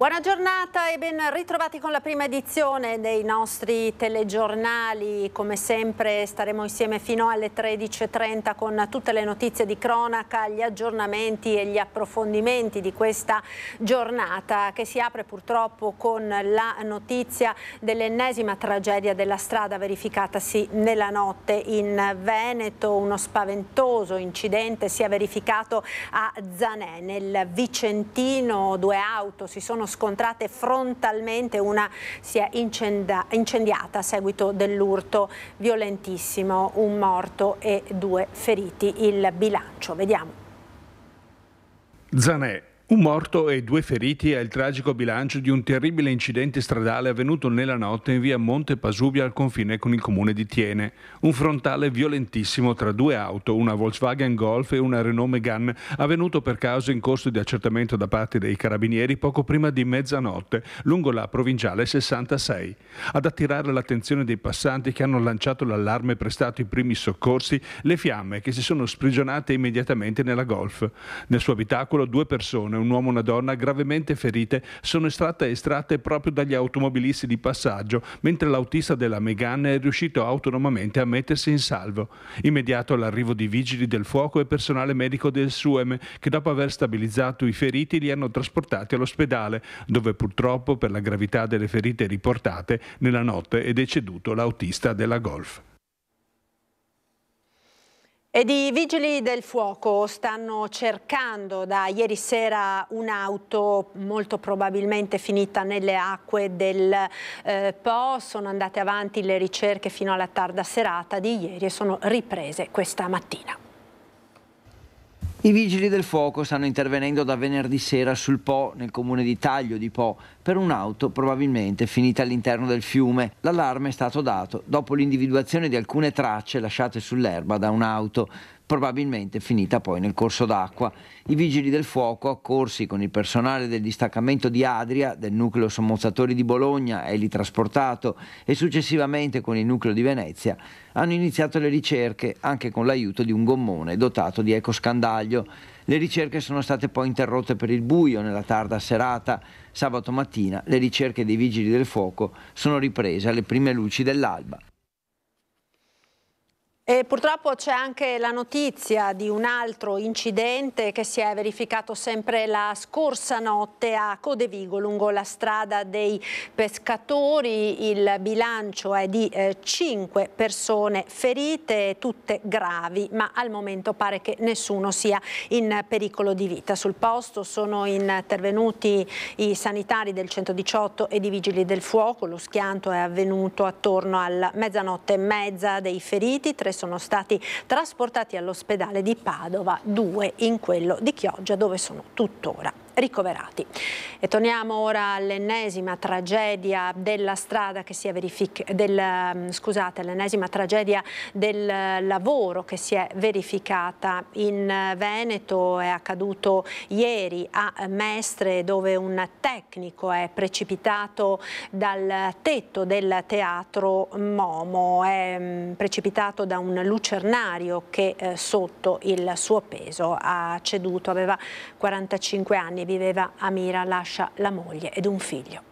Buona giornata e ben ritrovati con la prima edizione dei nostri telegiornali. Come sempre staremo insieme fino alle 13.30 con tutte le notizie di cronaca, gli aggiornamenti e gli approfondimenti di questa giornata che si apre purtroppo con la notizia dell'ennesima tragedia della strada verificatasi nella notte in Veneto. Uno spaventoso incidente si è verificato a Zanè, nel Vicentino. Due auto si sono scontrate frontalmente, una si è incendiata a seguito dell'urto violentissimo, un morto e due feriti. Il bilancio, vediamo. Zanè, un morto e due feriti è il tragico bilancio di un terribile incidente stradale avvenuto nella notte in via Monte Pasubia al confine con il comune di Tiene. Un frontale violentissimo tra due auto, una Volkswagen Golf e una Renault Megane, avvenuto per caso in corso di accertamento da parte dei carabinieri poco prima di mezzanotte, lungo la provinciale 66. Ad attirare l'attenzione dei passanti che hanno lanciato l'allarme e prestato i primi soccorsi, le fiamme che si sono sprigionate immediatamente nella Golf. Nel suo abitacolo due persone, un uomo e una donna gravemente ferite sono state estratte proprio dagli automobilisti di passaggio, mentre l'autista della Megane è riuscito autonomamente a mettersi in salvo. Immediato l'arrivo di vigili del fuoco e personale medico del SUEM, che dopo aver stabilizzato i feriti li hanno trasportati all'ospedale, dove purtroppo per la gravità delle ferite riportate nella notte è deceduto l'autista della Golf. Ed i vigili del fuoco stanno cercando da ieri sera un'auto molto probabilmente finita nelle acque del eh, Po, sono andate avanti le ricerche fino alla tarda serata di ieri e sono riprese questa mattina. I vigili del fuoco stanno intervenendo da venerdì sera sul Po, nel comune di Taglio di Po, per un'auto probabilmente finita all'interno del fiume. L'allarme è stato dato dopo l'individuazione di alcune tracce lasciate sull'erba da un'auto probabilmente finita poi nel corso d'acqua. I vigili del fuoco, accorsi con il personale del distaccamento di Adria, del nucleo sommozzatori di Bologna, elitrasportato, e successivamente con il nucleo di Venezia, hanno iniziato le ricerche anche con l'aiuto di un gommone dotato di ecoscandaglio. Le ricerche sono state poi interrotte per il buio nella tarda serata. Sabato mattina le ricerche dei vigili del fuoco sono riprese alle prime luci dell'alba. E purtroppo c'è anche la notizia di un altro incidente che si è verificato sempre la scorsa notte a Codevigo lungo la strada dei pescatori. Il bilancio è di eh, persone ferite, tutte gravi, ma al momento pare che nessuno sia in pericolo di vita. Sul posto sono intervenuti i sanitari del 118 e i vigili del fuoco. Lo schianto è avvenuto attorno alla mezzanotte e mezza dei feriti, tre sono stati trasportati all'ospedale di Padova, due in quello di Chioggia dove sono tuttora ricoverati. E torniamo ora all'ennesima tragedia della strada che si è verificata, mm, scusate, all'ennesima tragedia del lavoro che si è verificata in Veneto, è accaduto ieri a Mestre dove un tecnico è precipitato dal tetto del teatro Momo, è mm, precipitato da un lucernario che eh, sotto il suo peso ha ceduto, aveva 45 anni anni viveva Amira, lascia la moglie ed un figlio.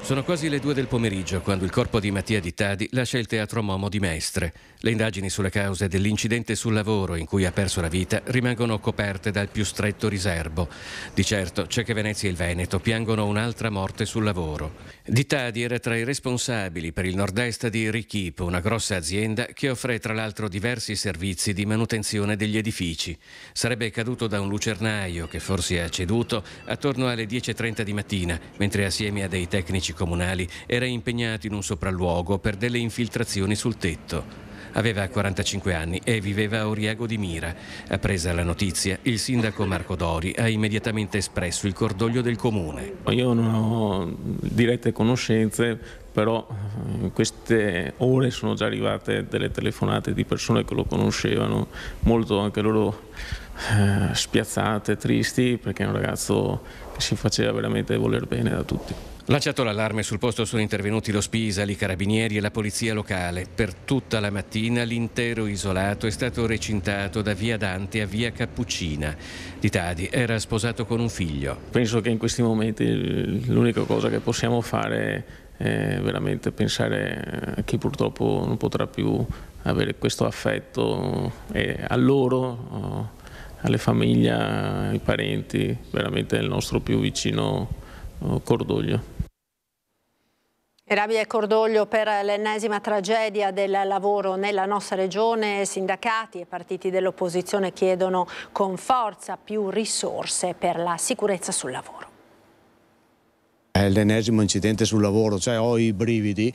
Sono quasi le due del pomeriggio quando il corpo di Mattia Di Tadi lascia il teatro Momo di Mestre. Le indagini sulle cause dell'incidente sul lavoro in cui ha perso la vita rimangono coperte dal più stretto riserbo. Di certo c'è che Venezia e il Veneto piangono un'altra morte sul lavoro. Di Tadi era tra i responsabili per il nord-est di Richipo, una grossa azienda che offre tra l'altro diversi servizi di manutenzione degli edifici. Sarebbe caduto da un lucernaio che forse ha ceduto attorno alle 10.30 di mattina, mentre assieme a dei tecnici comunali era impegnato in un sopralluogo per delle infiltrazioni sul tetto. Aveva 45 anni e viveva a Oriago di Mira. Appresa la notizia, il sindaco Marco Dori ha immediatamente espresso il cordoglio del comune. Io non ho dirette conoscenze, però in eh, queste ore sono già arrivate delle telefonate di persone che lo conoscevano, molto anche loro eh, spiazzate, tristi, perché è un ragazzo che si faceva veramente voler bene da tutti. Lanciato l'allarme sul posto sono intervenuti lo Spisa, i carabinieri e la polizia locale. Per tutta la mattina l'intero isolato è stato recintato da via Dante a via Cappuccina. Titadi era sposato con un figlio. Penso che in questi momenti eh, l'unica cosa che possiamo fare è veramente pensare a eh, chi purtroppo non potrà più avere questo affetto eh, e a loro, alle famiglie, ai parenti, veramente è il nostro più vicino cordoglio. Rabbia e cordoglio per l'ennesima tragedia del lavoro nella nostra regione. Sindacati e partiti dell'opposizione chiedono con forza più risorse per la sicurezza sul lavoro. È l'ennesimo incidente sul lavoro, cioè ho i brividi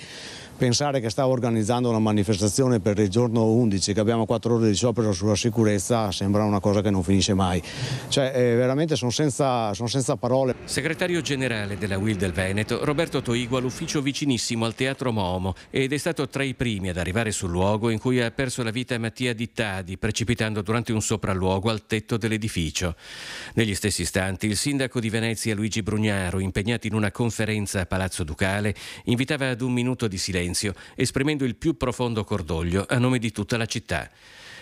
pensare che stavo organizzando una manifestazione per il giorno 11, che abbiamo 4 ore di sciopero sulla sicurezza, sembra una cosa che non finisce mai. Cioè, eh, veramente sono senza, sono senza parole. Segretario generale della WIL del Veneto, Roberto Toigua, l'ufficio vicinissimo al Teatro Momo, ed è stato tra i primi ad arrivare sul luogo in cui ha perso la vita Mattia Dittadi, precipitando durante un sopralluogo al tetto dell'edificio. Negli stessi istanti, il sindaco di Venezia, Luigi Brugnaro, impegnato in una conferenza a Palazzo Ducale, invitava ad un minuto di silenzio silenzio, esprimendo il più profondo cordoglio a nome di tutta la città.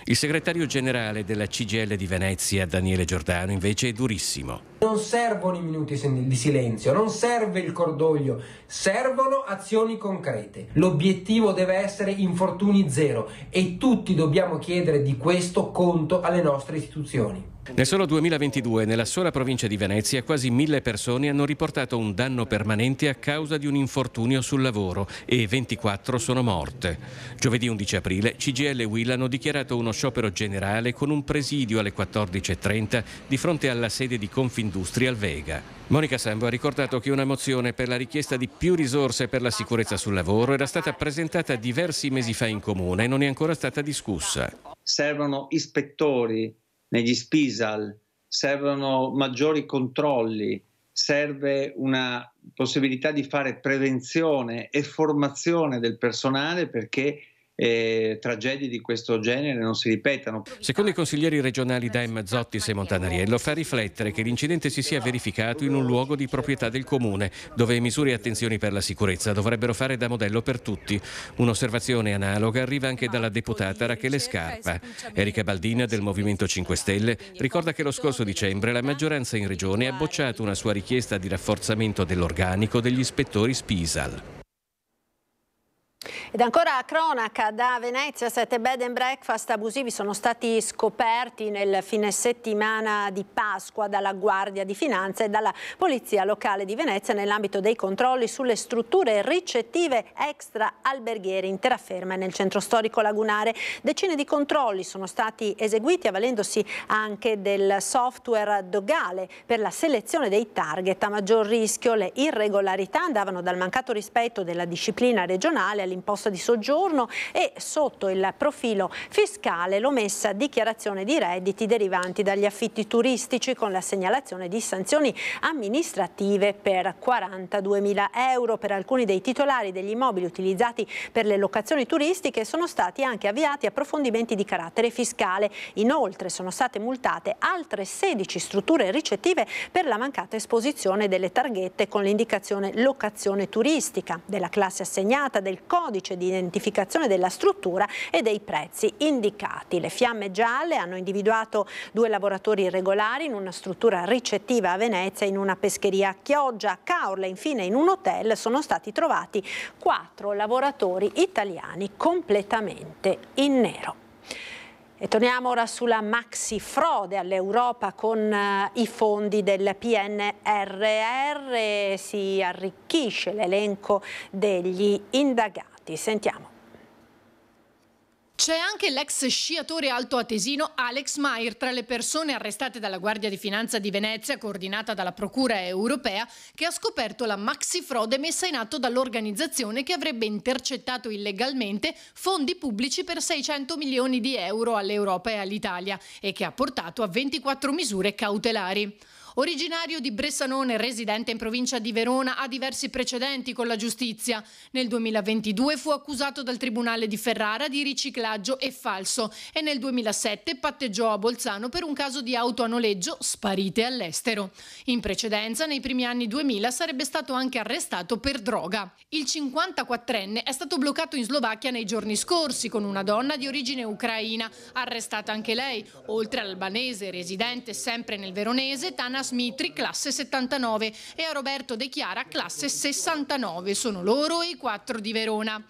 Il segretario generale della CGL di Venezia, Daniele Giordano, invece è durissimo. Non servono i minuti di silenzio, non serve il cordoglio, servono azioni concrete. L'obiettivo deve essere infortuni zero e tutti dobbiamo chiedere di questo conto alle nostre istituzioni. Nel solo 2022, nella sola provincia di Venezia, quasi mille persone hanno riportato un danno permanente a causa di un infortunio sul lavoro e 24 sono morte. Giovedì 11 aprile, CGL e Will hanno dichiarato uno sciopero generale con un presidio alle 14.30 di fronte alla sede di Confindustria al Vega. Monica Sambo ha ricordato che una mozione per la richiesta di più risorse per la sicurezza sul lavoro era stata presentata diversi mesi fa in comune e non è ancora stata discussa. Servono ispettori negli spisal, servono maggiori controlli, serve una possibilità di fare prevenzione e formazione del personale perché eh, tragedie di questo genere non si ripetano. Secondo i consiglieri regionali Daim Zottis e Montanariello, fa riflettere che l'incidente si sia verificato in un luogo di proprietà del comune, dove misure e attenzioni per la sicurezza dovrebbero fare da modello per tutti. Un'osservazione analoga arriva anche dalla deputata Rachele Scarpa. Erika Baldina del Movimento 5 Stelle ricorda che lo scorso dicembre la maggioranza in regione ha bocciato una sua richiesta di rafforzamento dell'organico degli ispettori Spisal. Ed ancora a cronaca da Venezia, sette bed and breakfast abusivi sono stati scoperti nel fine settimana di Pasqua dalla Guardia di Finanza e dalla Polizia Locale di Venezia nell'ambito dei controlli sulle strutture ricettive extra alberghiere in terraferma e nel centro storico lagunare. Decine di controlli sono stati eseguiti avvalendosi anche del software dogale per la selezione dei target a maggior rischio. Le irregolarità andavano dal mancato rispetto della disciplina regionale all'interno l'imposta di soggiorno e sotto il profilo fiscale l'omessa dichiarazione di redditi derivanti dagli affitti turistici con la segnalazione di sanzioni amministrative per 42.000 euro per alcuni dei titolari degli immobili utilizzati per le locazioni turistiche sono stati anche avviati approfondimenti di carattere fiscale. Inoltre sono state multate altre 16 strutture ricettive per la mancata esposizione delle targhette con l'indicazione locazione turistica, della classe assegnata, del codice codice di identificazione della struttura e dei prezzi indicati. Le fiamme gialle hanno individuato due lavoratori irregolari in una struttura ricettiva a Venezia, in una pescheria a Chioggia, a Caorla, infine in un hotel sono stati trovati quattro lavoratori italiani completamente in nero. E torniamo ora sulla maxi frode all'Europa con uh, i fondi del PNRR, si arricchisce l'elenco degli indagati. Ti sentiamo. C'è anche l'ex sciatore altoatesino Alex Mayer tra le persone arrestate dalla Guardia di Finanza di Venezia, coordinata dalla Procura europea, che ha scoperto la maxi frode messa in atto dall'organizzazione che avrebbe intercettato illegalmente fondi pubblici per 600 milioni di euro all'Europa e all'Italia e che ha portato a 24 misure cautelari. Originario di Bressanone, residente in provincia di Verona, ha diversi precedenti con la giustizia. Nel 2022 fu accusato dal Tribunale di Ferrara di riciclaggio e falso e nel 2007 patteggiò a Bolzano per un caso di auto a noleggio sparite all'estero. In precedenza, nei primi anni 2000, sarebbe stato anche arrestato per droga. Il 54enne è stato bloccato in Slovacchia nei giorni scorsi con una donna di origine ucraina, arrestata anche lei, oltre all'albanese residente sempre nel veronese Tana Smitri, classe 79, e a Roberto De Chiara, classe 69. Sono loro e i quattro di Verona.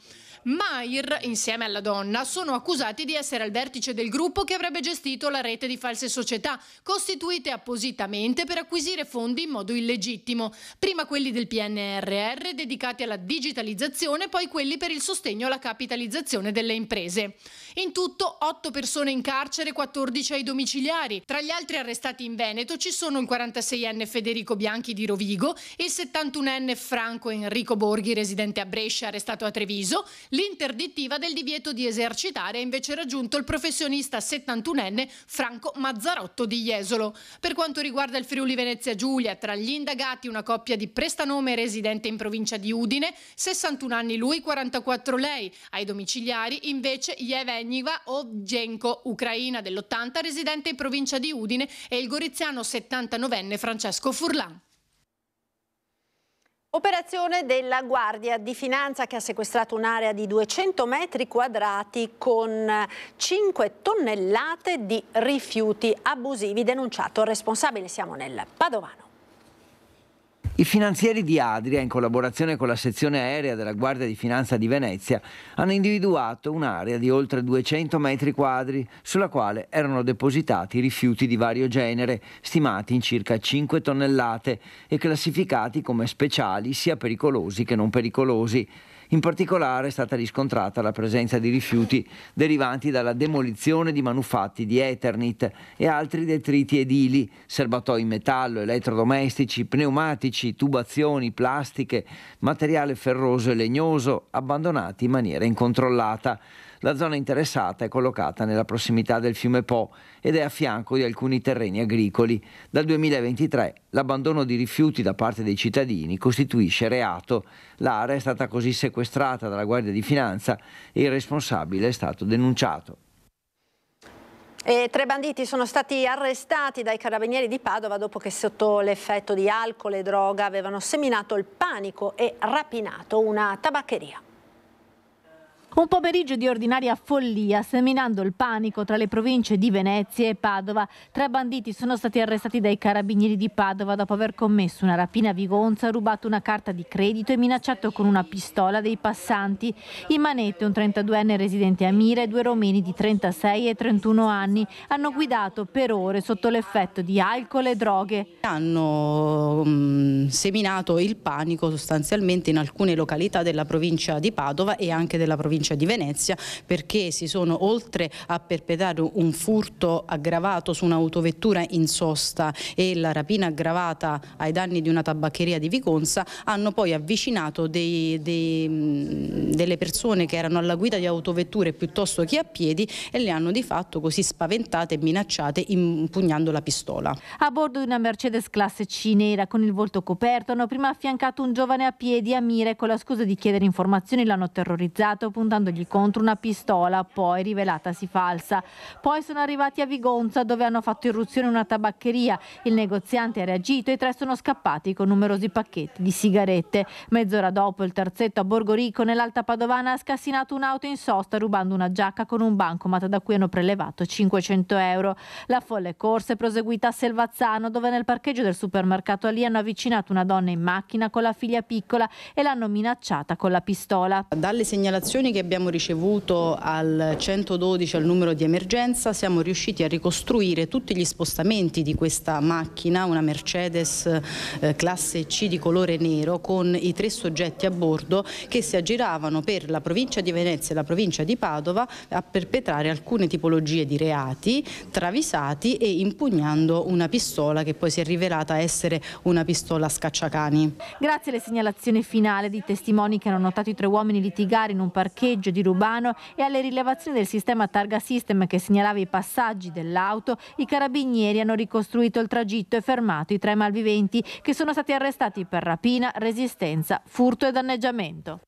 Mair, insieme alla donna, sono accusati di essere al vertice del gruppo che avrebbe gestito la rete di false società, costituite appositamente per acquisire fondi in modo illegittimo. Prima quelli del PNRR dedicati alla digitalizzazione, poi quelli per il sostegno alla capitalizzazione delle imprese. In tutto 8 persone in carcere, 14 ai domiciliari. Tra gli altri arrestati in Veneto ci sono il 46enne Federico Bianchi di Rovigo, il 71enne Franco Enrico Borghi, residente a Brescia, arrestato a Treviso, L'interdittiva del divieto di esercitare ha invece raggiunto il professionista 71enne Franco Mazzarotto di Jesolo. Per quanto riguarda il Friuli Venezia Giulia, tra gli indagati una coppia di prestanome residente in provincia di Udine, 61 anni lui, 44 lei. Ai domiciliari invece Yeveniva Ovgenko, ucraina dell'80, residente in provincia di Udine, e il goriziano 79enne Francesco Furlan. Operazione della Guardia di Finanza che ha sequestrato un'area di 200 metri quadrati con 5 tonnellate di rifiuti abusivi, denunciato il responsabile Siamo nel Padovano. I finanzieri di Adria, in collaborazione con la sezione aerea della Guardia di Finanza di Venezia, hanno individuato un'area di oltre 200 metri quadri sulla quale erano depositati rifiuti di vario genere, stimati in circa 5 tonnellate e classificati come speciali sia pericolosi che non pericolosi. In particolare è stata riscontrata la presenza di rifiuti derivanti dalla demolizione di manufatti di Eternit e altri detriti edili, serbatoi in metallo, elettrodomestici, pneumatici, tubazioni, plastiche, materiale ferroso e legnoso, abbandonati in maniera incontrollata. La zona interessata è collocata nella prossimità del fiume Po ed è a fianco di alcuni terreni agricoli. Dal 2023 l'abbandono di rifiuti da parte dei cittadini costituisce reato. L'area è stata così sequestrata dalla Guardia di Finanza e il responsabile è stato denunciato. E tre banditi sono stati arrestati dai carabinieri di Padova dopo che sotto l'effetto di alcol e droga avevano seminato il panico e rapinato una tabaccheria. Un pomeriggio di ordinaria follia, seminando il panico tra le province di Venezia e Padova. Tre banditi sono stati arrestati dai carabinieri di Padova dopo aver commesso una rapina a Vigonza, rubato una carta di credito e minacciato con una pistola dei passanti. In manette un 32enne residente a Mira e due romeni di 36 e 31 anni hanno guidato per ore sotto l'effetto di alcol e droghe. Hanno mm, seminato il panico sostanzialmente in alcune località della provincia di Padova e anche della provincia provincia di Venezia perché si sono oltre a perpetrare un furto aggravato su un'autovettura in sosta e la rapina aggravata ai danni di una tabaccheria di Viconza hanno poi avvicinato dei, dei, delle persone che erano alla guida di autovetture piuttosto che a piedi e le hanno di fatto così spaventate e minacciate impugnando la pistola. A bordo di una Mercedes classe C nera con il volto coperto hanno prima affiancato un giovane a piedi a mire con la scusa di chiedere informazioni l'hanno terrorizzato puntando puntandogli contro una pistola, poi rivelatasi falsa. Poi sono arrivati a Vigonza dove hanno fatto irruzione una tabaccheria. Il negoziante ha reagito e i tre sono scappati con numerosi pacchetti di sigarette. Mezz'ora dopo il terzetto a Borgorico nell'Alta Padovana ha scassinato un'auto in sosta rubando una giacca con un bancomat da cui hanno prelevato 500 euro. La folle corsa è proseguita a Selvazzano dove nel parcheggio del supermercato lì hanno avvicinato una donna in macchina con la figlia piccola e l'hanno minacciata con la pistola. Dalle segnalazioni che abbiamo ricevuto al 112 al numero di emergenza siamo riusciti a ricostruire tutti gli spostamenti di questa macchina, una Mercedes eh, classe C di colore nero con i tre soggetti a bordo che si aggiravano per la provincia di Venezia e la provincia di Padova a perpetrare alcune tipologie di reati travisati e impugnando una pistola che poi si è rivelata essere una pistola scacciacani. Grazie alle segnalazioni finali di testimoni che hanno notato i tre uomini litigare in un parcheggio parcheggio di Rubano e alle rilevazioni del sistema Targa System che segnalava i passaggi dell'auto, i carabinieri hanno ricostruito il tragitto e fermato i tre malviventi che sono stati arrestati per rapina, resistenza, furto e danneggiamento.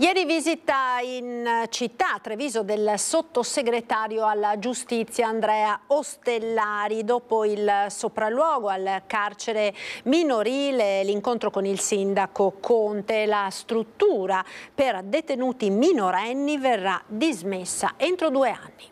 Ieri visita in città a Treviso del sottosegretario alla giustizia Andrea Ostellari. Dopo il sopralluogo al carcere minorile, l'incontro con il sindaco Conte, la struttura per detenuti minorenni verrà dismessa entro due anni.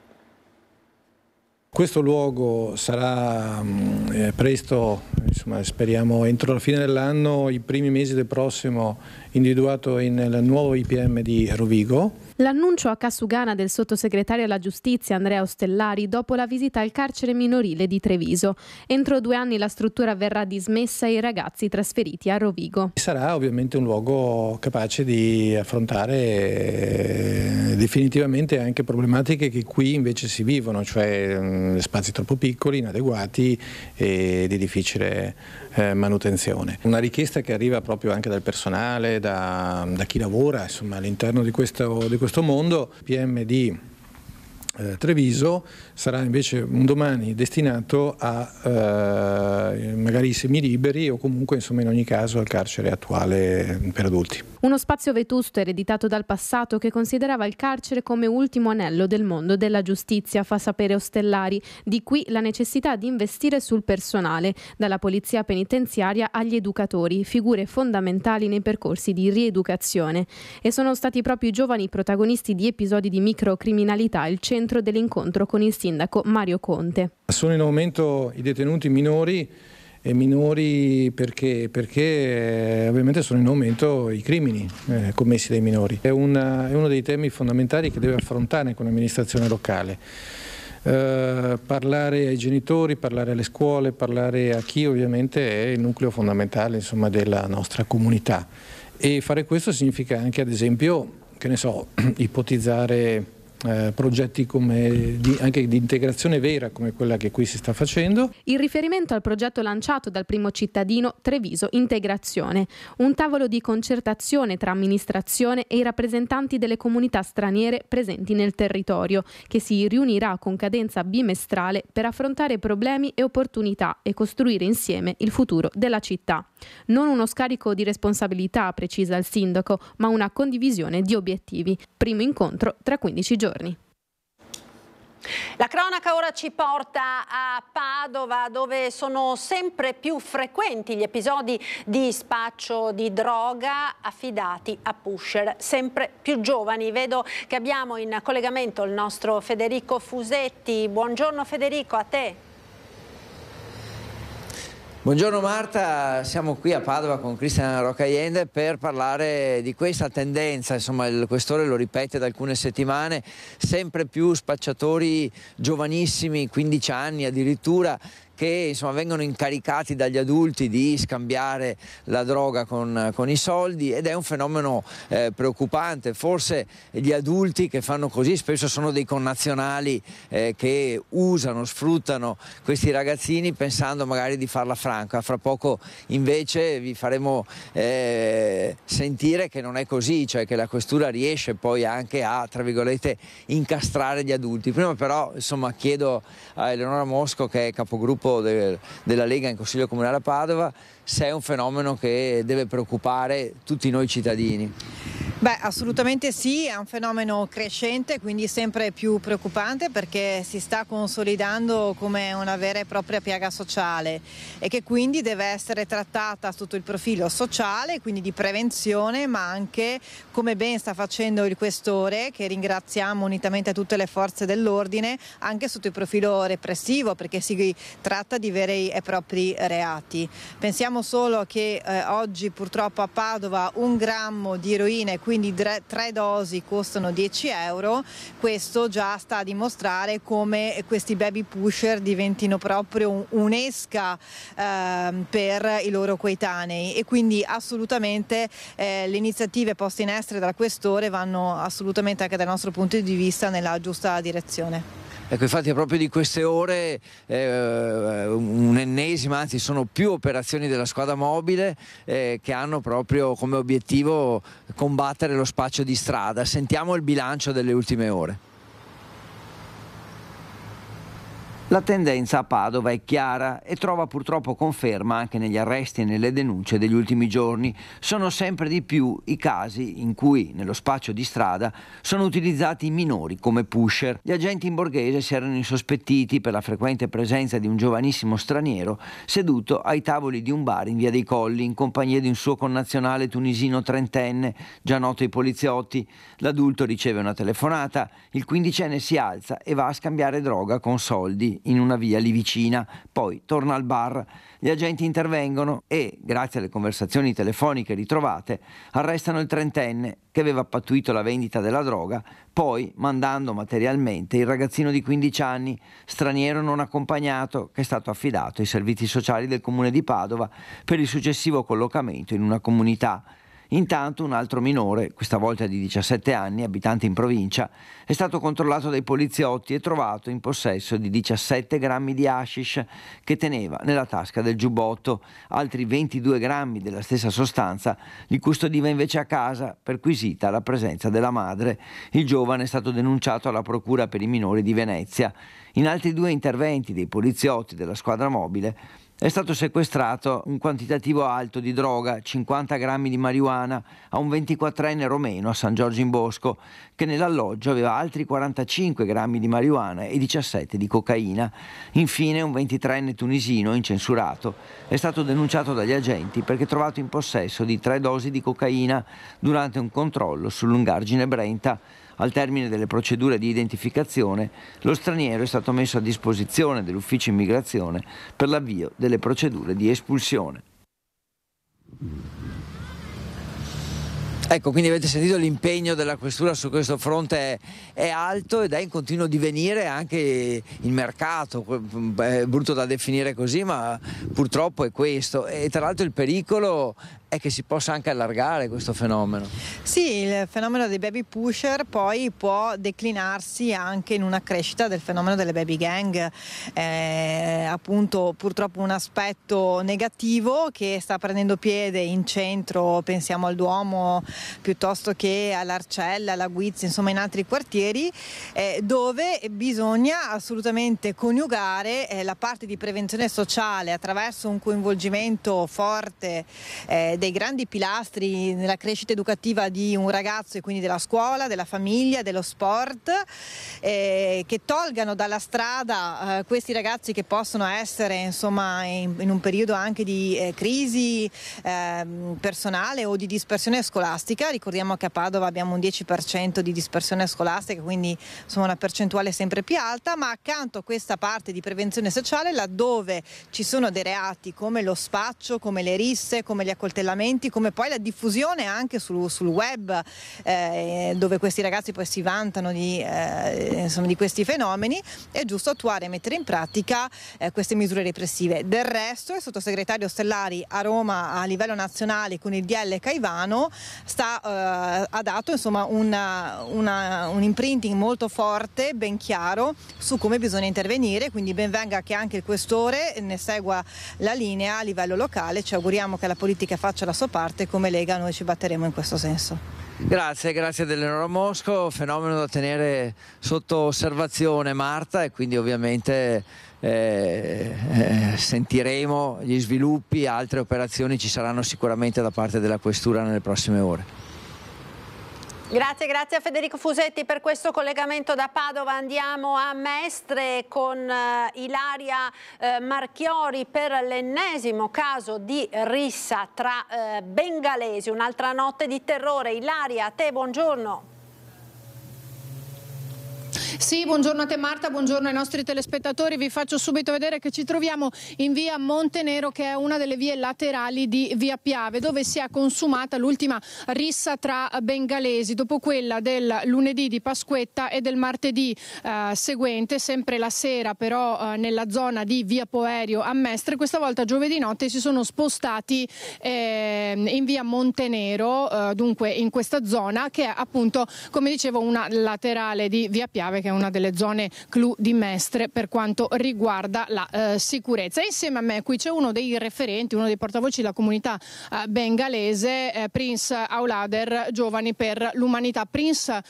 Questo luogo sarà mm, eh, presto, insomma, speriamo entro la fine dell'anno, i primi mesi del prossimo individuato nel nuovo IPM di Rovigo. L'annuncio a Cassugana del sottosegretario alla giustizia Andrea Ostellari dopo la visita al carcere minorile di Treviso. Entro due anni la struttura verrà dismessa e i ragazzi trasferiti a Rovigo. Sarà ovviamente un luogo capace di affrontare eh, definitivamente anche problematiche che qui invece si vivono, cioè mm, spazi troppo piccoli, inadeguati e di difficile eh, manutenzione. Una richiesta che arriva proprio anche dal personale, da, da chi lavora all'interno di, di questo mondo, PMD eh, Treviso sarà invece un domani destinato a eh, magari semiliberi o comunque insomma in ogni caso al carcere attuale per adulti. Uno spazio vetusto ereditato dal passato che considerava il carcere come ultimo anello del mondo della giustizia, fa sapere Ostellari, di qui la necessità di investire sul personale, dalla polizia penitenziaria agli educatori, figure fondamentali nei percorsi di rieducazione. E sono stati proprio i giovani protagonisti di episodi di microcriminalità il centro centro dell'incontro con il sindaco Mario Conte. Sono in aumento i detenuti minori e minori perché, perché eh, ovviamente sono in aumento i crimini eh, commessi dai minori. È, una, eh, è, uno dei temi fondamentali che deve affrontare con l'amministrazione locale. Eh, parlare ai genitori, parlare alle scuole, parlare a chi ovviamente è il nucleo fondamentale insomma, della nostra comunità e fare questo significa anche ad esempio, che ne so, ipotizzare eh, progetti come di, anche di integrazione vera come quella che qui si sta facendo. Il riferimento al progetto lanciato dal primo cittadino Treviso Integrazione, un tavolo di concertazione tra amministrazione e i rappresentanti delle comunità straniere presenti nel territorio, che si riunirà con cadenza bimestrale per affrontare problemi e opportunità e costruire insieme il futuro della città. Non uno scarico di responsabilità, precisa il sindaco, ma una condivisione di obiettivi. Primo incontro tra 15 giorni. La cronaca ora ci porta a Padova dove sono sempre più frequenti gli episodi di spaccio di droga affidati a pusher, sempre più giovani. Vedo che abbiamo in collegamento il nostro Federico Fusetti. Buongiorno Federico, a te. Buongiorno Marta, siamo qui a Padova con Cristian Rocaiende per parlare di questa tendenza, insomma il questore lo ripete da alcune settimane, sempre più spacciatori giovanissimi, 15 anni addirittura, che insomma, vengono incaricati dagli adulti di scambiare la droga con, con i soldi ed è un fenomeno eh, preoccupante. Forse gli adulti che fanno così spesso sono dei connazionali eh, che usano, sfruttano questi ragazzini pensando magari di farla franca. Fra poco invece vi faremo eh, sentire che non è così, cioè che la questura riesce poi anche a, tra virgolette, incastrare gli adulti. Prima però insomma, chiedo a Eleonora Mosco che è capogruppo gruppo de, della Lega in Consiglio Comunale a Padova, se è un fenomeno che deve preoccupare tutti noi cittadini. Beh, assolutamente sì, è un fenomeno crescente, quindi sempre più preoccupante perché si sta consolidando come una vera e propria piaga sociale e che quindi deve essere trattata sotto il profilo sociale, quindi di prevenzione, ma anche come ben sta facendo il questore, che ringraziamo unitamente a tutte le forze dell'ordine, anche sotto il profilo repressivo perché si tratta di veri e propri reati. Pensiamo solo che eh, oggi purtroppo a Padova un grammo di eroina quindi tre, tre dosi costano 10 euro, questo già sta a dimostrare come questi baby pusher diventino proprio un'esca eh, per i loro coetanei e quindi assolutamente eh, le iniziative poste in essere dal questore vanno assolutamente anche dal nostro punto di vista nella giusta direzione. Ecco, infatti è proprio di queste ore eh, un'ennesima, anzi sono più operazioni della squadra mobile eh, che hanno proprio come obiettivo combattere lo spaccio di strada. Sentiamo il bilancio delle ultime ore. La tendenza a Padova è chiara e trova purtroppo conferma anche negli arresti e nelle denunce degli ultimi giorni. Sono sempre di più i casi in cui nello spaccio di strada sono utilizzati i minori come pusher. Gli agenti in borghese si erano insospettiti per la frequente presenza di un giovanissimo straniero seduto ai tavoli di un bar in via dei Colli in compagnia di un suo connazionale tunisino trentenne, già noto ai poliziotti. L'adulto riceve una telefonata, il quindicenne si alza e va a scambiare droga con soldi in una via lì vicina. Poi torna al bar. Gli agenti intervengono e, grazie alle conversazioni telefoniche ritrovate, arrestano il trentenne che aveva pattuito la vendita della droga, poi mandando materialmente il ragazzino di 15 anni, straniero non accompagnato, che è stato affidato ai servizi sociali del comune di Padova per il successivo collocamento in una comunità Intanto un altro minore, questa volta di 17 anni, abitante in provincia, è stato controllato dai poliziotti e trovato in possesso di 17 grammi di hashish che teneva nella tasca del giubbotto. Altri 22 grammi della stessa sostanza li custodiva invece a casa, perquisita la presenza della madre. Il giovane è stato denunciato alla Procura per i minori di Venezia. In altri due interventi dei poliziotti della squadra mobile è stato sequestrato un quantitativo alto di droga, 50 grammi di marijuana, a un 24enne romeno a San Giorgio in Bosco, che nell'alloggio aveva altri 45 grammi di marijuana e 17 di cocaina. Infine un 23enne tunisino, incensurato, è stato denunciato dagli agenti perché trovato in possesso di tre dosi di cocaina durante un controllo sull'ungargine Brenta al termine delle procedure di identificazione, lo straniero è stato messo a disposizione dell'ufficio immigrazione per l'avvio delle procedure di espulsione. Ecco, quindi avete sentito l'impegno della questura su questo fronte è alto ed è in continuo divenire anche il mercato, è brutto da definire così, ma purtroppo è questo. E tra l'altro il pericolo è che si possa anche allargare questo fenomeno. Sì, il fenomeno dei baby pusher poi può declinarsi anche in una crescita del fenomeno delle baby gang, eh, appunto purtroppo un aspetto negativo che sta prendendo piede in centro, pensiamo al Duomo piuttosto che all'Arcella, alla Guizzi, insomma in altri quartieri, eh, dove bisogna assolutamente coniugare eh, la parte di prevenzione sociale attraverso un coinvolgimento forte eh, dei grandi pilastri nella crescita educativa di un ragazzo e quindi della scuola, della famiglia, dello sport, eh, che tolgano dalla strada eh, questi ragazzi che possono essere insomma, in, in, un periodo anche di eh, crisi ehm, personale o di dispersione scolastica. Ricordiamo che a Padova abbiamo un 10% di dispersione scolastica, quindi insomma, una percentuale sempre più alta, ma accanto a questa parte di prevenzione sociale, laddove ci sono dei reati come lo spaccio, come le risse, come gli accoltellamenti, suggellamenti, come poi la diffusione anche sul, sul web eh, dove questi ragazzi poi si vantano di, eh, insomma, di, questi fenomeni, è giusto attuare e mettere in pratica eh, queste misure repressive. Del resto il sottosegretario Stellari a Roma a livello nazionale con il DL Caivano sta, eh, ha dato insomma, una, una, un imprinting molto forte, ben chiaro, su come bisogna intervenire, quindi ben venga che anche il questore ne segua la linea a livello locale, ci auguriamo che la politica faccia faccia la sua parte come Lega noi ci batteremo in questo senso. Grazie, grazie dell'Enora Mosco, fenomeno da tenere sotto osservazione Marta e quindi ovviamente eh, eh, sentiremo gli sviluppi, altre operazioni ci saranno sicuramente da parte della Questura nelle prossime ore. Grazie, grazie a Federico Fusetti per questo collegamento da Padova. Andiamo a Mestre con uh, Ilaria uh, Marchiori per l'ennesimo caso di rissa tra uh, bengalesi, un'altra notte di terrore. Ilaria, a te buongiorno. Sì, buongiorno a te Marta, buongiorno ai nostri telespettatori. Vi faccio subito vedere che ci troviamo in via Montenero, che è una delle vie laterali di via Piave, dove si è consumata l'ultima rissa tra bengalesi, dopo quella del lunedì di Pasquetta e del martedì eh, seguente, sempre la sera però eh, nella zona di via Poerio a Mestre. Questa volta giovedì notte si sono spostati eh, in via Montenero, eh, dunque in questa zona, che è appunto, come dicevo, una laterale di via Piave che è una delle zone clou di Mestre per quanto riguarda la eh, sicurezza. Insieme a me qui c'è uno dei referenti, uno dei portavoci della comunità eh, bengalese, eh, Prince Aulader, Giovani per l'Umanità. Prince,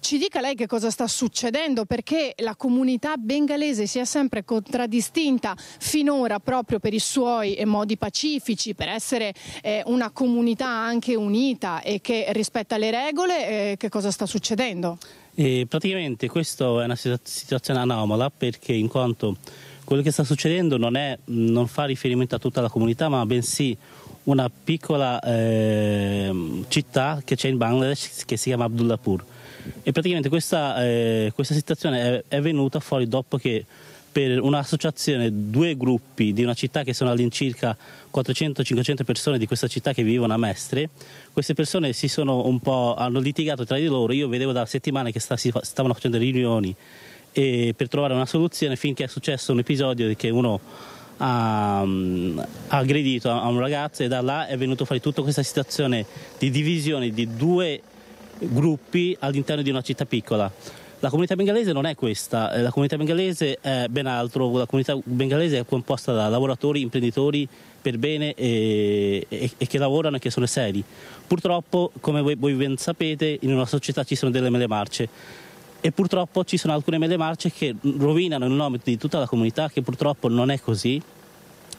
ci dica lei che cosa sta succedendo, perché la comunità bengalese si è sempre contraddistinta finora proprio per i suoi eh, modi pacifici, per essere eh, una comunità anche unita e che rispetta le regole. Eh, che cosa sta succedendo? E praticamente questa è una situazione anomala perché in quanto quello che sta succedendo non, è, non fa riferimento a tutta la comunità ma bensì una piccola eh, città che c'è in Bangladesh che si chiama Abdullapur e praticamente questa, eh, questa situazione è, è venuta fuori dopo che per un'associazione, due gruppi di una città che sono all'incirca 400-500 persone di questa città che vivono a Mestre. Queste persone si sono un po', hanno litigato tra di loro, io vedevo da settimane che stavano facendo riunioni per trovare una soluzione finché è successo un episodio che uno ha, aggredito a un ragazzo e da là è venuto fuori tutta questa situazione di divisione di due gruppi all'interno di una città piccola la comunità bengalese non è questa, eh, la comunità bengalese è ben altro, la comunità bengalese è composta da lavoratori, imprenditori per bene e, e, e che lavorano e che sono seri. Purtroppo, come voi, voi ben sapete, in una società ci sono delle mele marce e purtroppo ci sono alcune mele marce che rovinano il nome di tutta la comunità, che purtroppo non è così.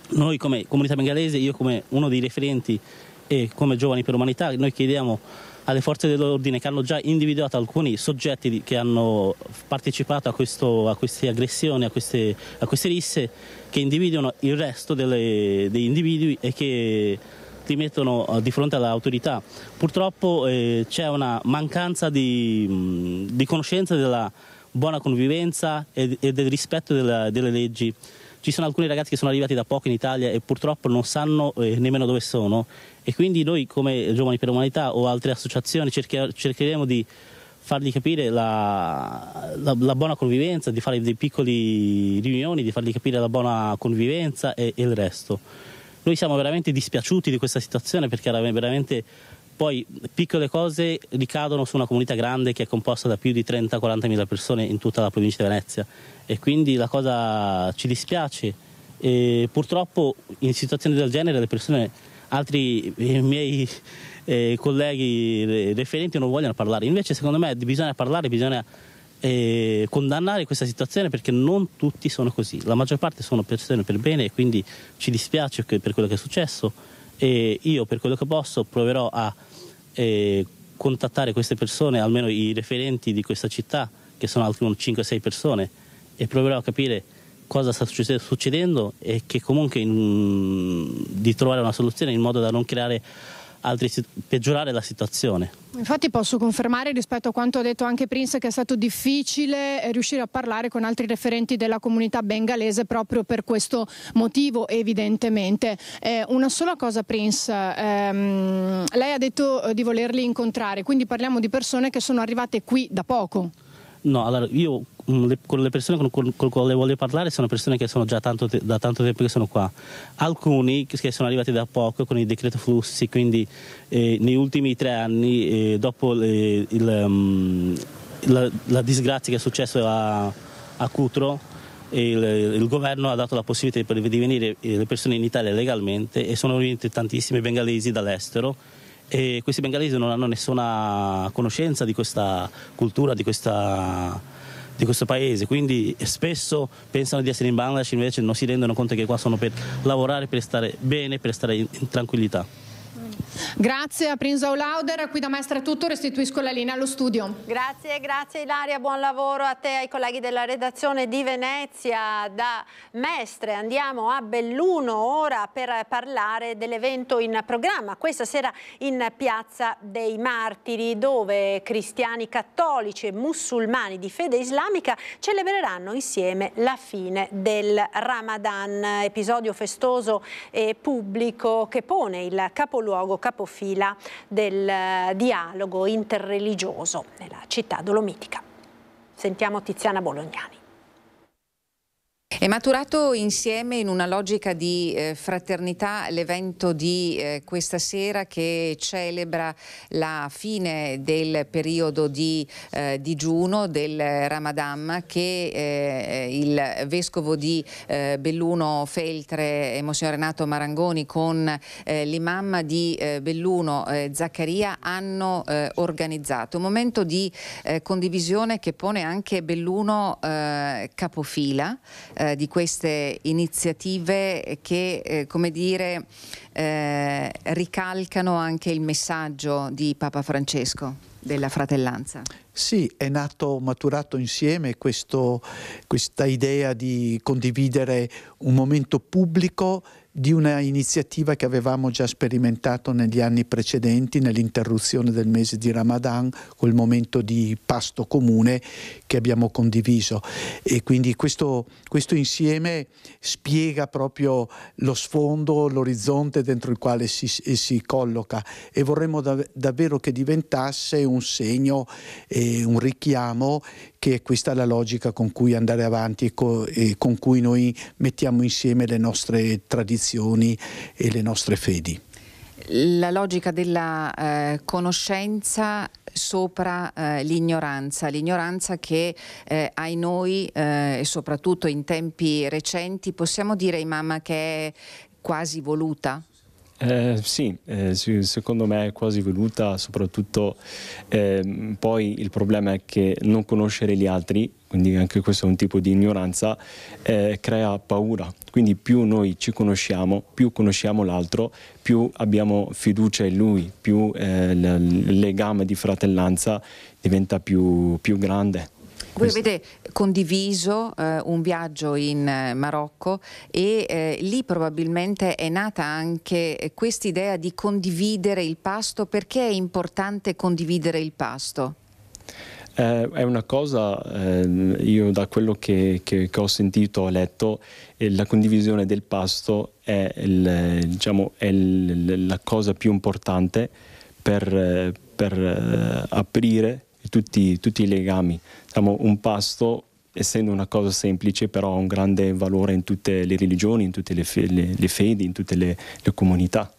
Noi come comunità bengalese, io come uno dei referenti e come Giovani per l'Umanità, noi chiediamo alle forze dell'ordine che hanno già individuato alcuni soggetti che hanno partecipato a, questo, a queste aggressioni, a queste, a queste, risse, che individuano il resto delle, degli individui e che li mettono eh, di fronte all'autorità. Purtroppo eh, c'è una mancanza di, di, conoscenza della buona convivenza e, e del rispetto della, delle leggi. Ci sono alcuni ragazzi che sono arrivati da poco in Italia e purtroppo non sanno eh, nemmeno dove sono e quindi noi come Giovani per l'Umanità o altre associazioni cercher cercheremo di fargli capire la, la, la, buona convivenza, di fare dei piccoli riunioni, di fargli capire la buona convivenza e, e il resto. Noi siamo veramente dispiaciuti di questa situazione perché era veramente poi piccole cose ricadono su una comunità grande che è composta da più di 30-40 mila persone in tutta la provincia di Venezia e quindi la cosa ci dispiace e purtroppo in situazioni del genere le persone, altri eh, miei eh, colleghi referenti non vogliono parlare, invece secondo me bisogna parlare, bisogna eh, condannare questa situazione perché non tutti sono così, la maggior parte sono persone per bene e quindi ci dispiace per quello che è successo e io per quello che posso proverò a eh, contattare queste persone, almeno i referenti di questa città, che sono altre 5-6 persone, e proverò a capire cosa sta succedendo e che comunque in, mm, di trovare una soluzione in modo da non creare altri, peggiorare la situazione. Infatti posso confermare rispetto a quanto ha detto anche Prince che è stato difficile eh, riuscire a parlare con altri referenti della comunità bengalese proprio per questo motivo evidentemente. Eh, una sola cosa Prince, ehm, lei ha detto eh, di volerli incontrare, quindi parliamo di persone che sono arrivate qui da poco. No, allora io le, con le persone con, con, con, con le voglio parlare sono persone che sono già tanto te, da tanto tempo che sono qua. Alcuni che sono arrivati da poco con il decreto flussi, quindi eh, negli ultimi tre anni, eh, dopo le, il, um, la, la, disgrazia che è successa a, Cutro, eh, il, il, governo ha dato la possibilità di, di venire eh, le persone in Italia legalmente e sono venuti tantissimi bengalesi dall'estero e questi bengalesi non hanno nessuna conoscenza di questa cultura, di questa di questo paese, quindi spesso pensano di essere in Bangladesh, invece non si rendono conto che qua sono per lavorare, per stare bene, per stare in tranquillità. Grazie a Prinzo Lauder, qui da Maestra Tutto restituisco la linea allo studio. Grazie, grazie Ilaria, buon lavoro a te e ai colleghi della redazione di Venezia da Mestre. Andiamo a Belluno ora per parlare dell'evento in programma, questa sera in Piazza dei Martiri, dove cristiani cattolici e musulmani di fede islamica celebreranno insieme la fine del Ramadan, episodio festoso e pubblico che pone il capoluogo capofila del eh, dialogo interreligioso nella città dolomitica. Sentiamo Tiziana Bolognani. È maturato insieme in una logica di eh, fraternità l'evento di eh, questa sera che celebra la fine del periodo di eh, digiuno del Ramadan che eh, il vescovo di eh, Belluno Feltre e eh, Monsignor Renato Marangoni con l'imam di Belluno Zaccaria hanno organizzato. Un momento di condivisione che pone anche Belluno capofila. Eh, eh, di queste iniziative che, eh, come dire, eh, ricalcano anche il messaggio di Papa Francesco della fratellanza. Sì, è nato, maturato insieme questo, questa idea di condividere un momento pubblico di una iniziativa che avevamo già sperimentato negli anni precedenti, nell'interruzione del mese di Ramadan, quel momento di pasto comune che abbiamo condiviso. E quindi questo, questo insieme spiega proprio lo sfondo, l'orizzonte dentro il quale si, si colloca e vorremmo dav- davvero che diventasse un segno, eh, un richiamo che questa la logica con cui andare avanti e, co- e con cui noi mettiamo insieme le nostre tradizioni e le nostre fedi la logica della eh, conoscenza sopra eh, l'ignoranza, l'ignoranza che eh, ai noi eh, e soprattutto in tempi recenti possiamo dire in mamma che è quasi voluta? Eh, sì, eh, secondo me è quasi venuta, soprattutto eh, poi il problema è che non conoscere gli altri, quindi anche questo è un tipo di ignoranza, eh, crea paura. Quindi più noi ci conosciamo, più conosciamo l'altro, più abbiamo fiducia in lui, più eh, il legame di fratellanza diventa più, più grande. Voi avete condiviso eh, un viaggio in eh, Marocco e eh, lì probabilmente è nata anche questa idea di condividere il pasto. Perché è importante condividere il pasto? Eh, è una cosa, eh, io da quello che, che, che ho sentito, ho letto, la condivisione del pasto è, il, diciamo, è il, la cosa più importante per, per aprire tutti, tutti i legami diciamo, un pasto, essendo una cosa semplice, però ha un grande valore in tutte le religioni, in tutte le, fe- le, le fedi, in tutte le, le comunità.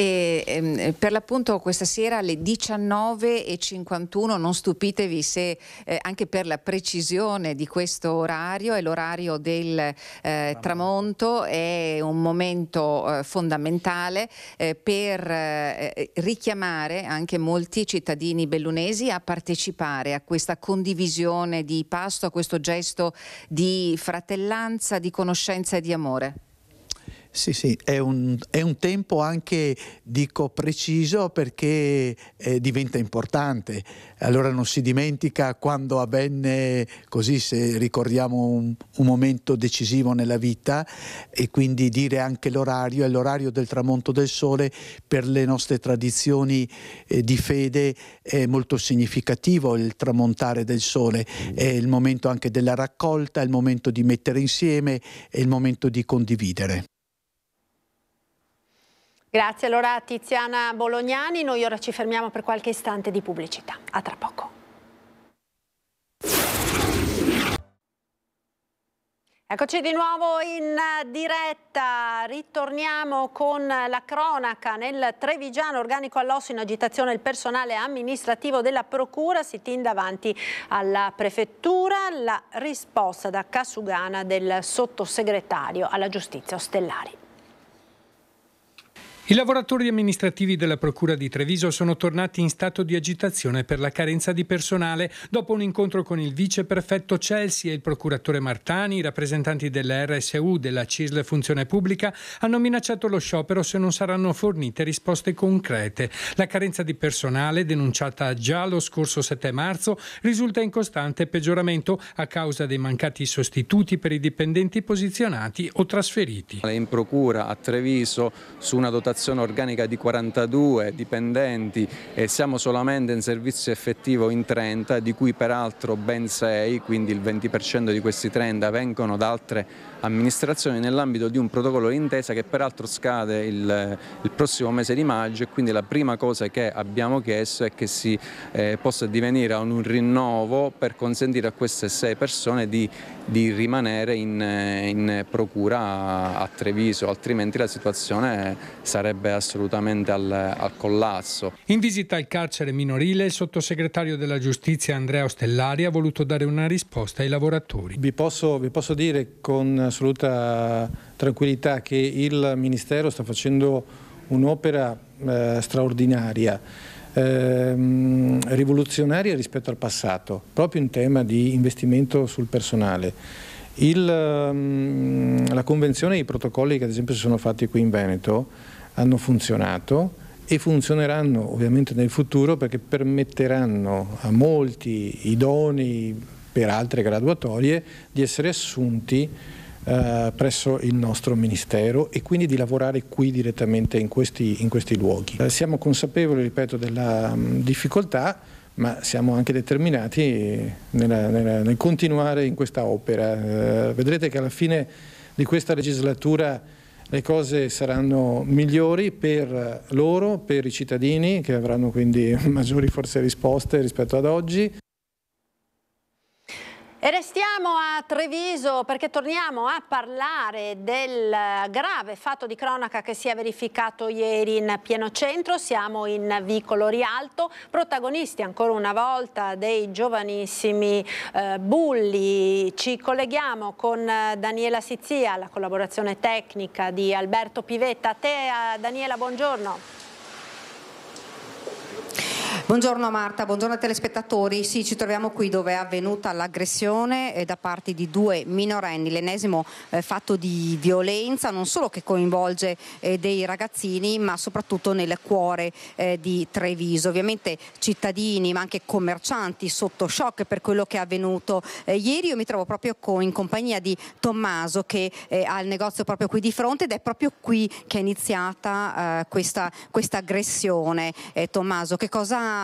E, ehm, eh, per l'appunto questa sera alle 19.51 non stupitevi se eh, anche per la precisione di questo orario è l'orario del eh, tramonto, è un momento eh, fondamentale eh, per eh, richiamare anche molti cittadini bellunesi a partecipare a questa condivisione di pasto, a questo gesto di fratellanza, di conoscenza e di amore. Sì, sì, è un, è un, tempo anche, dico, preciso perché eh, diventa importante. Allora non si dimentica quando avvenne, così se ricordiamo un, un momento decisivo nella vita, e quindi dire anche l'orario, è l'orario del tramonto del sole per le nostre tradizioni eh, di fede è molto significativo il tramontare del sole, è il momento anche della raccolta, è il momento di mettere insieme, è il momento di condividere. Grazie allora Tiziana Bolognani, noi ora ci fermiamo per qualche istante di pubblicità. A tra poco. Eccoci di nuovo in diretta, ritorniamo con la cronaca nel Trevigiano, organico all'osso in agitazione il personale amministrativo della Procura, si tin davanti alla Prefettura, la risposta da Casugana del sottosegretario alla giustizia Ostellari. I lavoratori amministrativi della Procura di Treviso sono tornati in stato di agitazione per la carenza di personale dopo un incontro con il vice prefetto Chelsea e il procuratore Martani, i rappresentanti della RSU, della CISL Funzione Pubblica, hanno minacciato lo sciopero se non saranno fornite risposte concrete. La carenza di personale, denunciata già lo scorso 7 marzo, risulta in costante peggioramento a causa dei mancati sostituti per i dipendenti posizionati o trasferiti. In Procura a Treviso su una dotazione dotazione organica di 42 dipendenti e siamo solamente in servizio effettivo in 30, di cui peraltro ben 6, quindi il 20% di questi 30 vengono da altre amministrazione nell'ambito di un protocollo d'intesa che peraltro scade il, il, prossimo mese di maggio e quindi la prima cosa che abbiamo chiesto è che si eh, possa divenire un rinnovo per consentire a queste sei persone di, di rimanere in, in procura a, a Treviso, altrimenti la situazione sarebbe assolutamente al, al collasso. In visita al carcere minorile il sottosegretario della giustizia Andrea Ostellari ha voluto dare una risposta ai lavoratori. Vi posso, vi posso dire con assoluta tranquillità che il Ministero sta facendo un'opera eh, straordinaria, ehm, rivoluzionaria rispetto al passato, proprio in tema di investimento sul personale. Il, ehm, la convenzione e i protocolli che ad esempio si sono fatti qui in Veneto hanno funzionato e funzioneranno ovviamente nel futuro perché permetteranno a molti idoni per altre graduatorie di essere assunti eh, presso il nostro Ministero e quindi di lavorare qui direttamente in questi, in questi luoghi. Eh, siamo consapevoli, ripeto, della mm, difficoltà, ma siamo anche determinati nella, nella, nel continuare in questa opera. Eh, vedrete che alla fine di questa legislatura le cose saranno migliori per loro, per i cittadini che avranno quindi maggiori forse risposte rispetto ad oggi. E restiamo a Treviso perché torniamo a parlare del eh, grave fatto di cronaca che si è verificato ieri in pieno centro. Siamo in Vicolo Rialto, protagonisti ancora una volta dei giovanissimi eh, bulli. Ci colleghiamo con eh, Daniela Sizia, la collaborazione tecnica di Alberto Pivetta. A te eh, Daniela, buongiorno. Buongiorno Marta, buongiorno telespettatori. Sì, ci troviamo qui dove è avvenuta l'aggressione eh, da parte di due minorenni, l'ennesimo eh, fatto di violenza, non solo che coinvolge eh, dei ragazzini, ma soprattutto nel cuore di Treviso. Ovviamente cittadini, ma anche commercianti sotto shock per quello che è avvenuto ieri. Io mi trovo proprio in compagnia di Tommaso che ha il negozio proprio qui di fronte ed è proprio qui che è iniziata questa, questa, aggressione. Tommaso, che cosa ha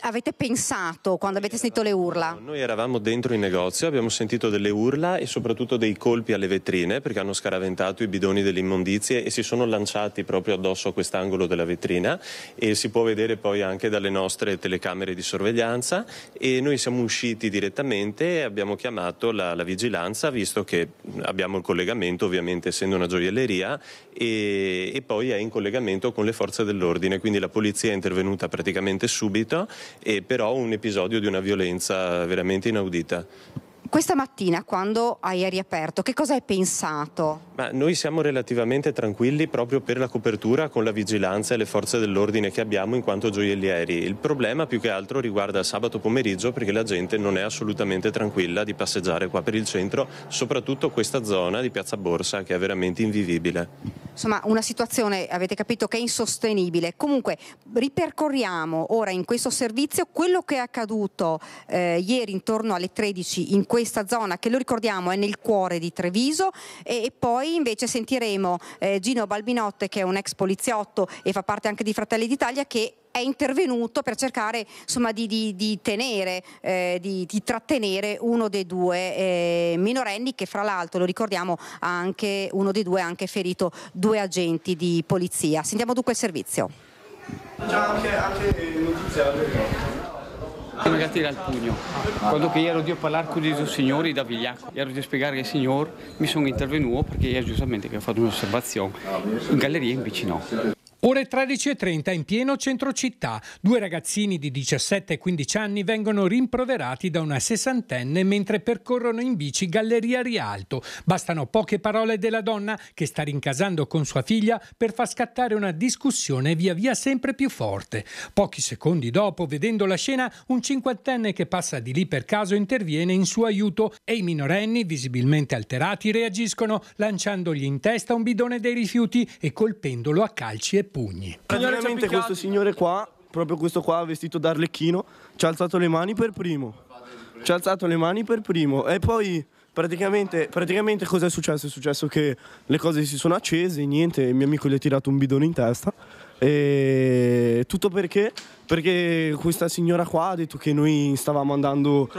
avete pensato quando avete sentito le urla? Noi eravamo dentro il negozio, abbiamo sentito delle urla e soprattutto dei colpi alle vetrine perché hanno scaraventato i bidoni delle immondizie e si sono lanciati proprio addosso a quest'angolo della vetrina e si può vedere poi anche dalle nostre telecamere di sorveglianza e noi siamo usciti direttamente e abbiamo chiamato la, la vigilanza visto che abbiamo il collegamento ovviamente essendo una gioielleria e, e poi è in collegamento con le forze dell'ordine quindi la polizia è intervenuta praticamente subito ambito, e però un episodio di una violenza veramente inaudita. Questa mattina, quando hai riaperto, che cosa hai pensato? Ma noi siamo relativamente tranquilli proprio per la copertura con la vigilanza e le forze dell'ordine che abbiamo in quanto gioiellieri. Il problema più che altro riguarda il sabato pomeriggio perché la gente non è assolutamente tranquilla di passeggiare qua per il centro, soprattutto questa zona di Piazza Borsa che è veramente invivibile. Insomma, una situazione, avete capito, che è insostenibile. Comunque, ripercorriamo ora in questo servizio quello che è accaduto eh, ieri intorno alle 13 in questo questa zona che lo ricordiamo è nel cuore di Treviso e, poi invece sentiremo eh, Gino Balbinotte che è un ex poliziotto e fa parte anche di Fratelli d'Italia che è intervenuto per cercare insomma, di, di, di, tenere, eh, di, trattenere uno dei due eh, minorenni che fra l'altro, lo ricordiamo, anche, uno dei due ha anche ferito due agenti di polizia. Sentiamo dunque il servizio. C'è anche, anche notizia sono andati dal pugno. Quando che ero di parlare con i due signori da Vigliacco, ero di spiegare al signor, mi sono intervenuto perché io giustamente che ho fatto un'osservazione. In galleria invece no. Ore 13.30 in pieno centro città. Due ragazzini di 17 e 15 anni vengono rimproverati da una sessantenne mentre percorrono in bici Galleria Rialto. Bastano poche parole della donna che sta rincasando con sua figlia per far scattare una discussione via via sempre più forte. Pochi secondi dopo, vedendo la scena, un cinquantenne che passa di lì per caso interviene in suo aiuto e i minorenni, visibilmente alterati, reagiscono lanciandogli in testa un bidone dei rifiuti e colpendolo a calci e pugni. Praticamente questo signore qua, proprio questo qua vestito da arlecchino, ci ha alzato le mani per primo. Ci ha alzato le mani per primo e poi praticamente, praticamente cosa è successo? È successo che le cose si sono accese, niente, il mio amico gli ha tirato un bidone in testa. E tutto perché? Perché questa signora qua ha detto che noi stavamo andando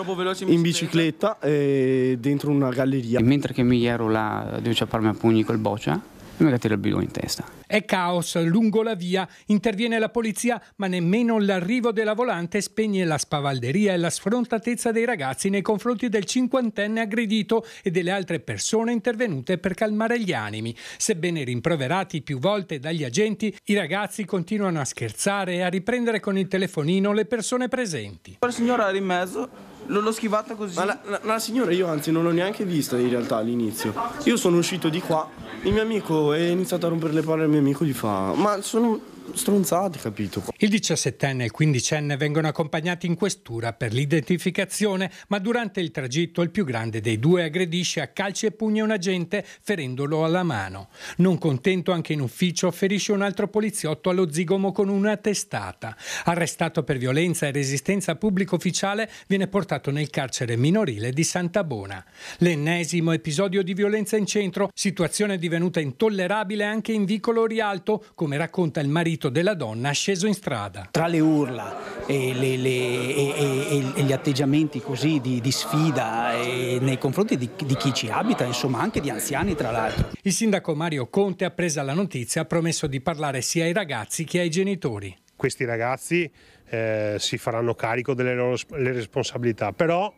in bicicletta dentro una galleria. E mentre che mi ero là, dove ci a parmi a pugni col boccia, Magari il bidone in testa. È caos lungo la via, interviene la polizia, ma nemmeno l'arrivo della volante spegne la spavalderia e la sfrontatezza dei ragazzi nei confronti del cinquantenne aggredito e delle altre persone intervenute per calmare gli animi. Sebbene rimproverati più volte dagli agenti, i ragazzi continuano a scherzare e a riprendere con il telefonino le persone presenti. La signora era in mezzo l'ho schivata così. Ma la, la, la, signora io anzi non l'ho neanche vista in realtà all'inizio. Io sono uscito di qua, il mio amico è iniziato a rompere le palle al mio amico, gli fa, ma sono stronzati, capito? Il 17enne e il 15enne vengono accompagnati in questura per l'identificazione, ma durante il tragitto il più grande dei due aggredisce a calci e pugni un agente, ferendolo alla mano. Non contento anche in ufficio, ferisce un altro poliziotto allo zigomo con una testata. Arrestato per violenza e resistenza a pubblico ufficiale, viene portato nel carcere minorile di Santa Bona. L'ennesimo episodio di violenza in centro, situazione divenuta intollerabile anche in vicolo Rialto, come racconta il marito marito della donna sceso in strada. Tra le urla e, le, le, e, e gli atteggiamenti così di, di sfida eh, nei confronti di, di, chi ci abita, insomma anche di anziani tra l'altro. Il sindaco Mario Conte, appresa la notizia, ha promesso di parlare sia ai ragazzi che ai genitori. Questi ragazzi eh, si faranno carico delle loro le responsabilità, però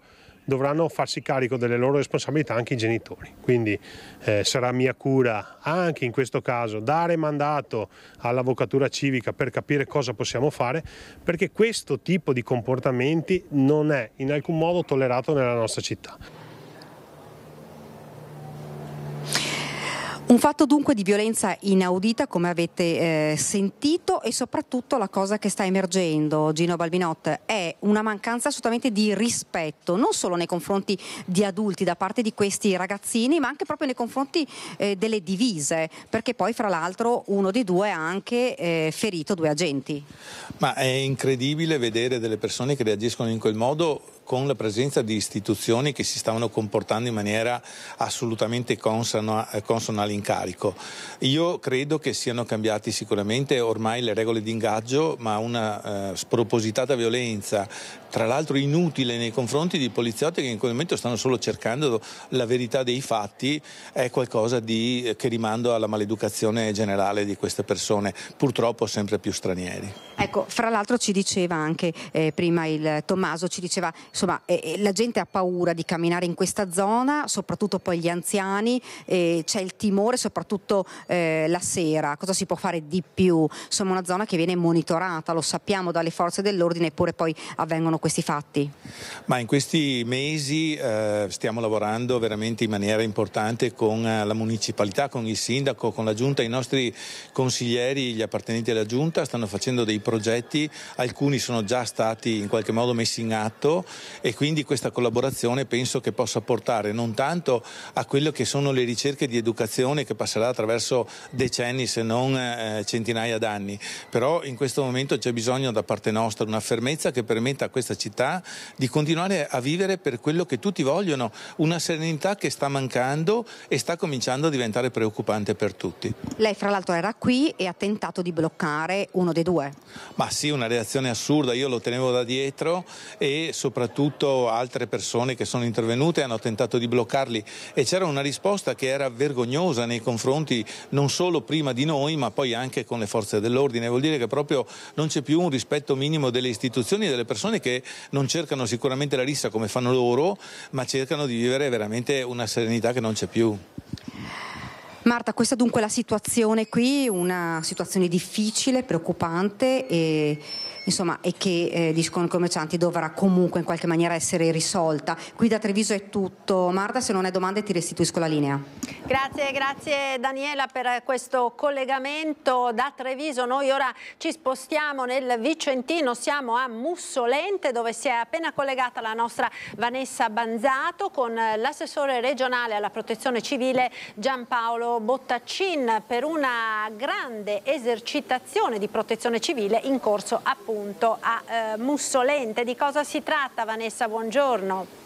dovranno farsi carico delle loro responsabilità anche i genitori. Quindi eh, sarà mia cura anche in questo caso dare mandato all'avvocatura civica per capire cosa possiamo fare, perché questo tipo di comportamenti non è in alcun modo tollerato nella nostra città. Un fatto dunque di violenza inaudita come avete eh, sentito e soprattutto la cosa che sta emergendo, Gino Balbinot, è una mancanza assolutamente di rispetto, non solo nei confronti di adulti da parte di questi ragazzini, ma anche proprio nei confronti eh, delle divise, perché poi fra l'altro uno dei due ha anche eh, ferito due agenti. Ma è incredibile vedere delle persone che reagiscono in quel modo con la presenza di istituzioni che si stavano comportando in maniera assolutamente consona, consona all'incarico. Io credo che siano cambiati sicuramente ormai le regole di ingaggio, ma una eh, spropositata violenza, tra l'altro inutile nei confronti di poliziotti che in quel momento stanno solo cercando la verità dei fatti, è qualcosa di, che rimando alla maleducazione generale di queste persone, purtroppo sempre più stranieri. Ecco, fra l'altro ci diceva anche eh, prima il Tommaso, ci diceva insomma eh, la gente ha paura di camminare in questa zona, soprattutto poi gli anziani, eh, c'è il timore soprattutto eh, la sera, cosa si può fare di più? Insomma una zona che viene monitorata, lo sappiamo dalle forze dell'ordine, eppure poi avvengono questi fatti. Ma in questi mesi eh, stiamo lavorando veramente in maniera importante con eh, la municipalità, con il sindaco, con la giunta, i nostri consiglieri, gli appartenenti alla giunta stanno facendo dei progetti, alcuni sono già stati in qualche modo messi in atto, e quindi questa collaborazione penso che possa portare non tanto a quello che sono le ricerche di educazione che passerà attraverso decenni se non eh, centinaia d'anni, però in questo momento c'è bisogno da parte nostra una fermezza che permetta a questa città di continuare a vivere per quello che tutti vogliono, una serenità che sta mancando e sta cominciando a diventare preoccupante per tutti. Lei fra l'altro era qui e ha tentato di bloccare uno dei due. Ma sì, una reazione assurda, io lo tenevo da dietro e soprattutto soprattutto altre persone che sono intervenute hanno tentato di bloccarli e c'era una risposta che era vergognosa nei confronti non solo prima di noi ma poi anche con le forze dell'ordine. Vuol dire che proprio non c'è più un rispetto minimo delle istituzioni e delle persone che non cercano sicuramente la rissa come fanno loro ma cercano di vivere veramente una serenità che non c'è più. Marta, questa dunque è la situazione qui, una situazione difficile, preoccupante e insomma, e che eh, dicono i commercianti dovrà comunque in qualche maniera essere risolta. Qui da Treviso è tutto. Marta, se non hai domande ti restituisco la linea. Grazie, grazie Daniela per questo collegamento da Treviso. Noi ora ci spostiamo nel Vicentino, siamo a Mussolente dove si è appena collegata la nostra Vanessa Banzato con l'assessore regionale alla protezione civile Giampaolo Bottaccin per una grande esercitazione di protezione civile in corso appunto appunto a eh, Mussolente. Di cosa si tratta Vanessa? Buongiorno.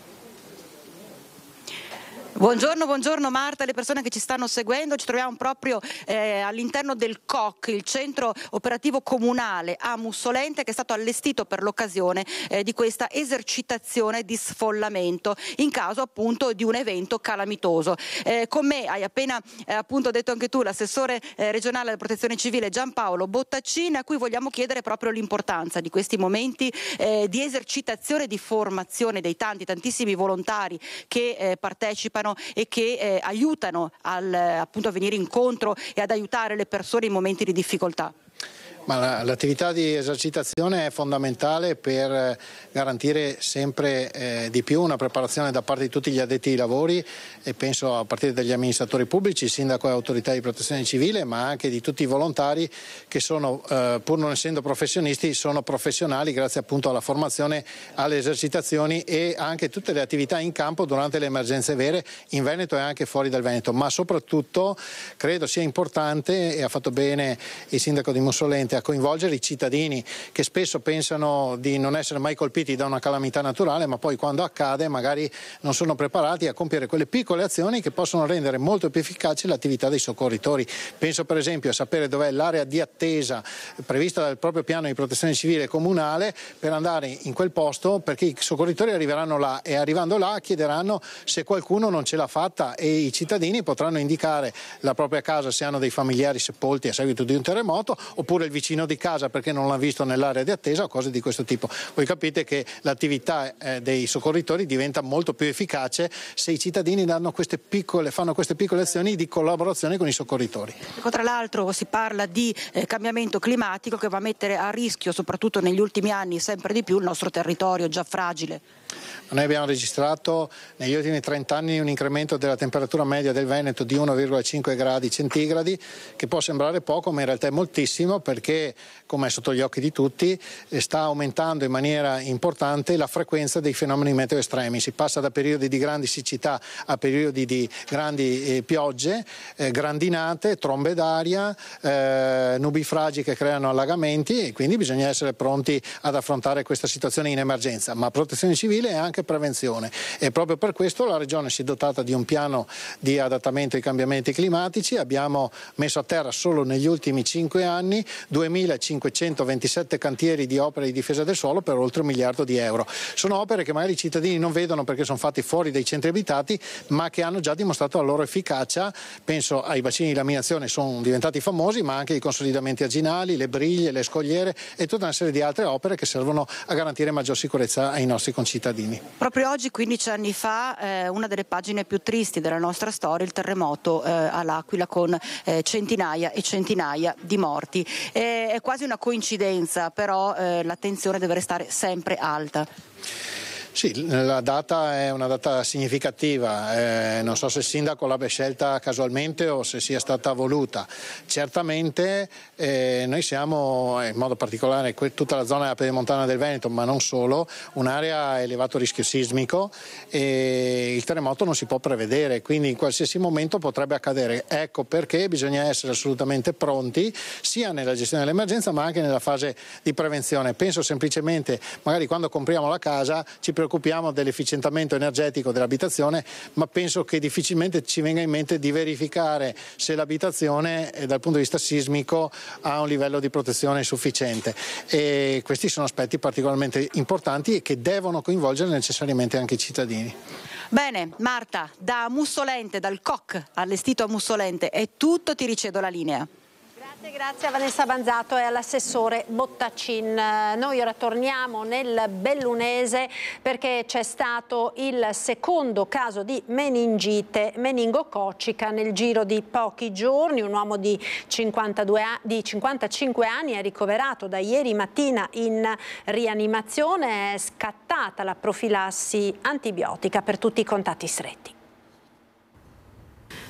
Buongiorno, buongiorno Marta, le persone che ci stanno seguendo, ci troviamo proprio eh, all'interno del COC, il centro operativo comunale a Mussolente che è stato allestito per l'occasione eh, di questa esercitazione di sfollamento in caso appunto di un evento calamitoso. Eh, con me hai appena eh, appunto detto anche tu l'assessore eh, regionale della protezione civile Giampaolo Bottaccini a cui vogliamo chiedere proprio l'importanza di questi momenti eh, di esercitazione e di formazione dei tanti, tantissimi volontari che partecipano partecipano e che eh, aiutano al, appunto, a venire incontro e ad aiutare le persone in momenti di difficoltà l'attività di esercitazione è fondamentale per eh, garantire sempre eh, di più una preparazione da parte di tutti gli addetti ai lavori e penso a partire dagli amministratori pubblici, sindaco e autorità di protezione civile, ma anche di tutti i volontari che sono, eh, pur non essendo professionisti, sono professionali grazie appunto alla formazione, alle esercitazioni e anche tutte le attività in campo durante le emergenze vere in Veneto e anche fuori dal Veneto, ma soprattutto credo sia importante e ha fatto bene il sindaco di Mussolente veramente a coinvolgere i cittadini che spesso pensano di non essere mai colpiti da una calamità naturale, ma poi quando accade magari non sono preparati a compiere quelle piccole azioni che possono rendere molto più efficace l'attività dei soccorritori. Penso per esempio a sapere dov'è l'area di attesa prevista dal proprio piano di protezione civile comunale per andare in quel posto perché i soccorritori arriveranno là e arrivando là chiederanno se qualcuno non ce l'ha fatta e i cittadini potranno indicare la propria casa se hanno dei familiari sepolti a seguito di un terremoto oppure il vicino vicino di casa perché non l'ha visto nell'area di attesa o cose di questo tipo. Voi capite che l'attività eh, dei soccorritori diventa molto più efficace se i cittadini queste piccole, fanno queste piccole azioni di collaborazione con i soccorritori. Ecco, tra l'altro si parla di eh, cambiamento climatico che va a mettere a rischio, soprattutto negli ultimi anni, sempre di più il nostro territorio già fragile. Noi abbiamo registrato negli ultimi 30 anni un incremento della temperatura media del Veneto di 1,5 gradi centigradi, che può sembrare poco, ma in realtà è moltissimo perché, come è sotto gli occhi di tutti, eh, sta aumentando in maniera importante la frequenza dei fenomeni meteo estremi. Si passa da periodi di grandi siccità a periodi di grandi eh, piogge, eh, grandinate, trombe d'aria, nubifragi che creano allagamenti e quindi bisogna essere pronti ad affrontare questa situazione in emergenza. Ma protezione civile utile è anche prevenzione e proprio per questo la Regione si è dotata di un piano di adattamento ai cambiamenti climatici, abbiamo messo a terra solo negli ultimi cinque anni 2.527 cantieri di opere di difesa del suolo per oltre un miliardo di euro. Sono opere che magari i cittadini non vedono perché sono fatti fuori dai centri abitati ma che hanno già dimostrato la loro efficacia, penso ai bacini di laminazione sono diventati famosi ma anche i consolidamenti aginali, le briglie, le scogliere e tutta una serie di altre opere che servono a garantire maggior sicurezza ai nostri concittadini cittadini. Proprio oggi, 15 anni fa, eh, una delle pagine più tristi della nostra storia, il terremoto eh, all'Aquila con eh, centinaia e centinaia di morti. è quasi una coincidenza, però eh, l'attenzione deve restare sempre alta. Sì, la data è una data significativa, eh, non so se il sindaco l'abbia scelta casualmente o se sia stata voluta. Certamente eh, noi siamo, eh, in modo particolare tutta la zona pedemontana del Veneto, ma non solo, un'area a elevato rischio sismico e il terremoto non si può prevedere, quindi in qualsiasi momento potrebbe accadere. Ecco perché bisogna essere assolutamente pronti sia nella gestione dell'emergenza ma anche nella fase di prevenzione. Penso semplicemente, magari quando compriamo la casa ci preoccupiamo preoccupiamo dell'efficientamento energetico dell'abitazione, ma penso che difficilmente ci venga in mente di verificare se l'abitazione eh, dal punto di vista sismico ha un livello di protezione sufficiente. E questi sono aspetti particolarmente importanti e che devono coinvolgere necessariamente anche i cittadini. Bene, Marta, da Mussolente, dal COC allestito a Mussolente, è tutto, ti ricedo la linea. Grazie a Vanessa Banzato e all'assessore Bottacin. Eh, noi ora torniamo nel Bellunese perché c'è stato il secondo caso di meningite meningococcica nel giro di pochi giorni. Un uomo di, 52, di 55 anni è ricoverato da ieri mattina in rianimazione. È scattata la profilassi antibiotica per tutti i contatti stretti.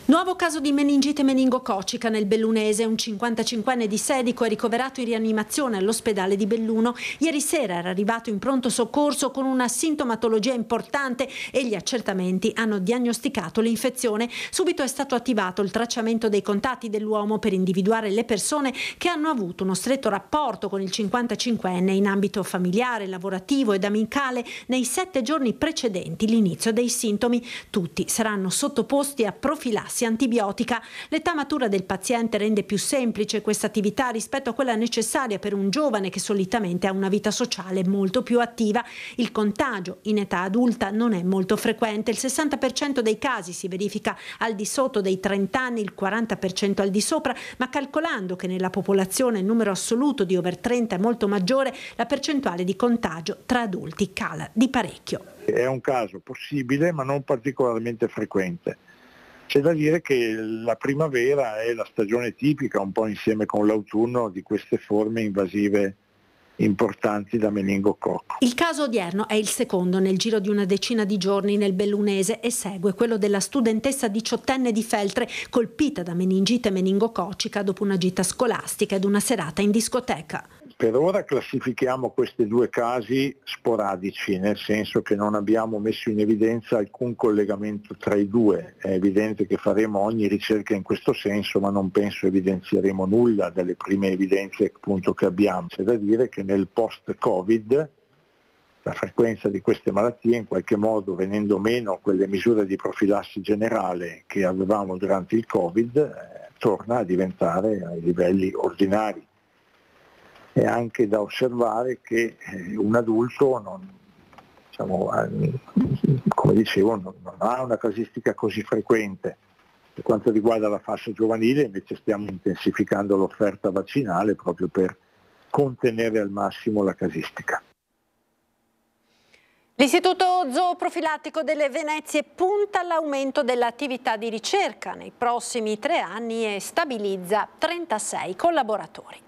Nuovo caso di meningite meningococica nel Bellunese, un 55enne di Sedico è ricoverato in rianimazione all'ospedale di Belluno. Ieri sera era arrivato in pronto soccorso con una sintomatologia importante e gli accertamenti hanno diagnosticato l'infezione. Subito è stato attivato il tracciamento dei contatti dell'uomo per individuare le persone che hanno avuto uno stretto rapporto con il 55enne in ambito familiare, lavorativo ed amicale nei sette giorni precedenti l'inizio dei sintomi. Tutti saranno sottoposti a profilassi prassi antibiotica. L'età matura del paziente rende più semplice questa attività rispetto a quella necessaria per un giovane che solitamente ha una vita sociale molto più attiva. Il contagio in età adulta non è molto frequente, il 60% dei casi si verifica al di sotto dei 30 anni, il 40% al di sopra, ma calcolando che nella popolazione il numero assoluto di over 30 è molto maggiore, la percentuale di contagio tra adulti cala di parecchio. È un caso possibile ma non particolarmente frequente. C'è da dire che la primavera è la stagione tipica, un po' insieme con l'autunno, di queste forme invasive importanti da meningococco. Il caso odierno è il secondo nel giro di una decina di giorni nel Bellunese e segue quello della studentessa diciottenne di Feltre colpita da meningite meningococica dopo una gita scolastica ed una serata in discoteca. Per ora classifichiamo questi due casi sporadici, nel senso che non abbiamo messo in evidenza alcun collegamento tra i due. È evidente che faremo ogni ricerca in questo senso, ma non penso evidenzieremo nulla dalle prime evidenze appunto, che abbiamo. C'è da dire che nel post-Covid, la frequenza di queste malattie in qualche modo venendo meno quelle misure di profilassi generale che avevamo durante il Covid eh, torna a diventare ai livelli ordinari. È anche da osservare che eh, un adulto non, diciamo, come dicevo, non ha una casistica così frequente. Per quanto riguarda la fascia giovanile invece stiamo intensificando l'offerta vaccinale proprio per contenere al massimo la casistica. L'Istituto Zooprofilattico delle Venezie punta all'aumento dell'attività di ricerca nei prossimi tre anni e stabilizza 36 collaboratori.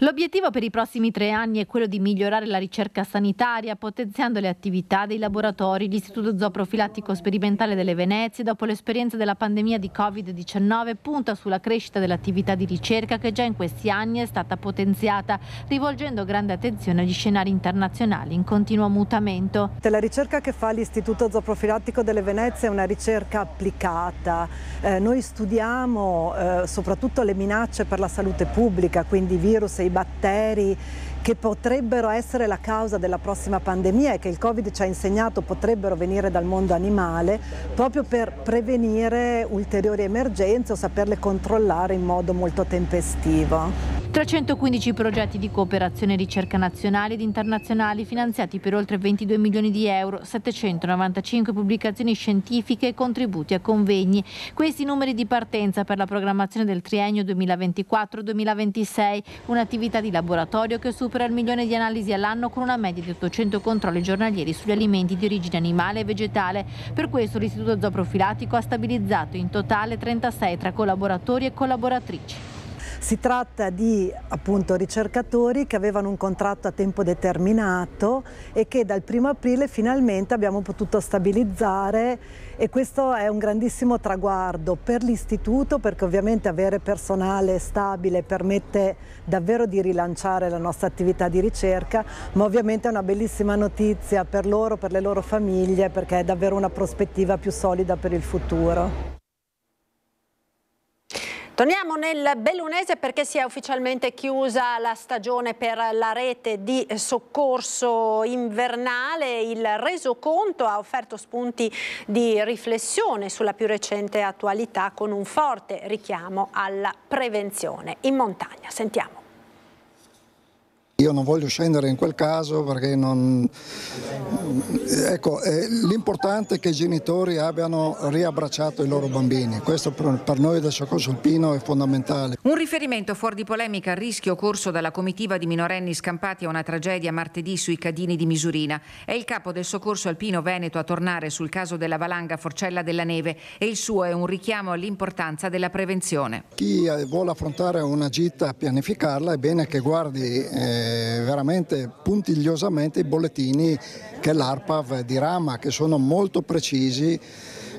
L'obiettivo per i prossimi tre anni è quello di migliorare la ricerca sanitaria, potenziando le attività dei laboratori, l'Istituto Zooprofilattico Sperimentale delle Venezie, dopo l'esperienza della pandemia di Covid-19, punta sulla crescita dell'attività di ricerca che già in questi anni è stata potenziata, rivolgendo grande attenzione agli scenari internazionali in continuo mutamento. La ricerca che fa l'Istituto Zooprofilattico delle Venezie è una ricerca applicata. Eh, noi studiamo eh, soprattutto le minacce per la salute pubblica, quindi virus e batteri che potrebbero essere la causa della prossima pandemia e che il Covid ci ha insegnato potrebbero venire dal mondo animale proprio per prevenire ulteriori emergenze o saperle controllare in modo molto tempestivo. 315 progetti di cooperazione e ricerca nazionali ed internazionali finanziati per oltre 22 milioni di euro, 795 pubblicazioni scientifiche e contributi a convegni. Questi numeri di partenza per la programmazione del triennio 2024-2026, un'attività di laboratorio che supera supera il milione di analisi all'anno con una media di 800 controlli giornalieri sugli alimenti di origine animale e vegetale. Per questo l'Istituto Zooprofilattico ha stabilizzato in totale 36 tra collaboratori e collaboratrici. Si tratta di appunto, ricercatori che avevano un contratto a tempo determinato e che dal primo aprile finalmente abbiamo potuto stabilizzare e questo è un grandissimo traguardo per l'istituto perché ovviamente avere personale stabile permette davvero di rilanciare la nostra attività di ricerca, ma ovviamente è una bellissima notizia per loro, per le loro famiglie perché è davvero una prospettiva più solida per il futuro. Torniamo nel Bellunese perché si è ufficialmente chiusa la stagione per la rete di soccorso invernale. Il resoconto ha offerto spunti di riflessione sulla più recente attualità con un forte richiamo alla prevenzione in montagna. Sentiamo. Io non voglio scendere in quel caso perché non... Ecco, eh, l'importante è che i genitori abbiano riabbracciato i loro bambini, questo per noi del Soccorso Alpino è fondamentale. Un riferimento fuori di polemica al rischio corso dalla comitiva di minorenni scampati a una tragedia martedì sui Cadini di Misurina. È il capo del Soccorso Alpino Veneto a tornare sul caso della valanga Forcella della Neve e il suo è un richiamo all'importanza della prevenzione. Chi eh, vuole affrontare una gita, pianificarla, è bene che guardi... Eh, veramente puntigliosamente i bollettini che l'ARPAV dirama, che sono molto precisi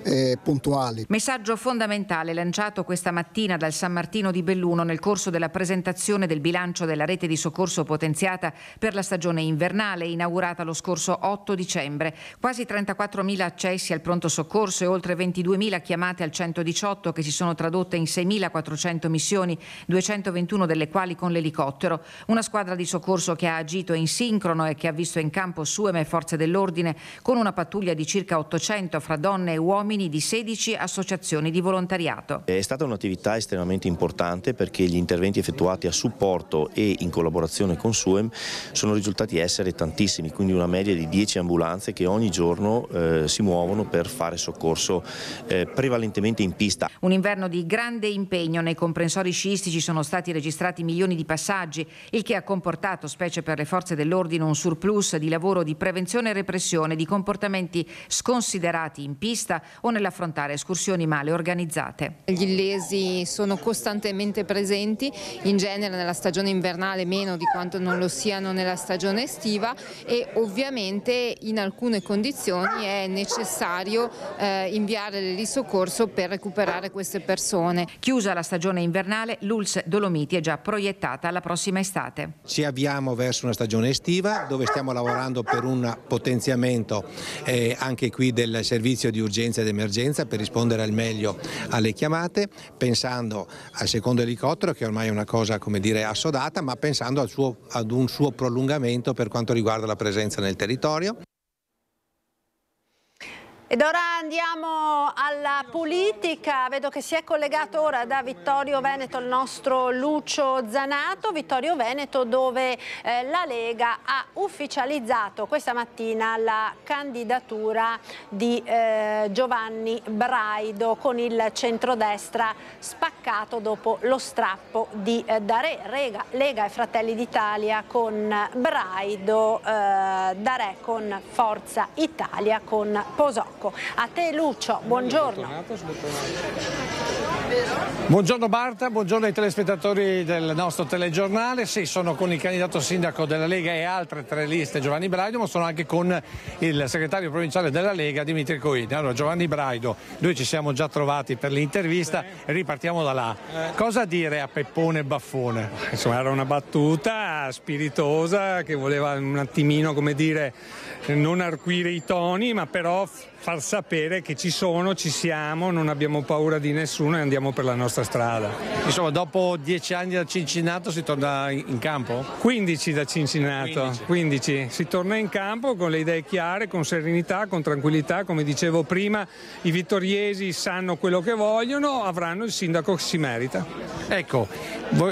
eh, puntuali. Messaggio fondamentale lanciato questa mattina dal San Martino di Belluno nel corso della presentazione del bilancio della rete di soccorso potenziata per la stagione invernale inaugurata lo scorso 8 dicembre. Quasi 34.000 accessi al pronto soccorso e oltre 22.000 chiamate al 118 che si sono tradotte in 6.400 missioni, 221 delle quali con l'elicottero. Una squadra di soccorso che ha agito in sincrono e che ha visto in campo SUEM e forze dell'ordine con una pattuglia di circa 800 fra donne e uomini termini di 16 associazioni di volontariato. È stata un'attività estremamente importante perché gli interventi effettuati a supporto e in collaborazione con SUEM sono risultati essere tantissimi, quindi una media di 10 ambulanze che ogni giorno eh, si muovono per fare soccorso eh, prevalentemente in pista. Un inverno di grande impegno nei comprensori sciistici sono stati registrati milioni di passaggi, il che ha comportato, specie per le forze dell'ordine, un surplus di lavoro di prevenzione e repressione di comportamenti sconsiderati in pista, o nell'affrontare escursioni male organizzate. Gli illesi sono costantemente presenti, in genere nella stagione invernale meno di quanto non lo siano nella stagione estiva e ovviamente in alcune condizioni è necessario eh, inviare il soccorso per recuperare queste persone. Chiusa la stagione invernale, l'Uls Dolomiti è già proiettata alla prossima estate. Ci avviamo verso una stagione estiva dove stiamo lavorando per un potenziamento eh, anche qui del servizio di urgenza d'emergenza per rispondere al meglio alle chiamate, pensando al secondo elicottero che ormai è una cosa come dire assodata, ma pensando al suo, ad un suo prolungamento per quanto riguarda la presenza nel territorio. Ed ora andiamo alla politica, vedo che si è collegato ora da Vittorio Veneto il nostro Lucio Zanato, Vittorio Veneto dove eh, la Lega ha ufficializzato questa mattina la candidatura di eh, Giovanni Braido con il centrodestra spaccato dopo lo strappo di eh, Dare, Rega, Lega e Fratelli d'Italia con Braido, eh, Dare con Forza Italia con Posò. Marocco. A te Lucio, buongiorno. Buongiorno Barta, buongiorno ai telespettatori del nostro telegiornale. Sì, sono con il candidato sindaco della Lega e altre tre liste, Giovanni Braido, ma sono anche con il segretario provinciale della Lega, Dimitri Coini. Allora, Giovanni Braido, noi ci siamo già trovati per l'intervista, ripartiamo da là. Cosa dire a Peppone Baffone? Insomma, era una battuta spiritosa che voleva un attimino, come dire, non arcuire i toni, ma però far sapere che ci sono, ci siamo, non abbiamo paura di nessuno e andiamo per la nostra strada. Insomma, dopo dieci anni da Cincinnato si torna in campo? 15 da Cincinnato, 15. 15. Si torna in campo con le idee chiare, con serenità, con tranquillità, come dicevo prima, i vittoriesi sanno quello che vogliono, avranno il sindaco che si merita. Ecco,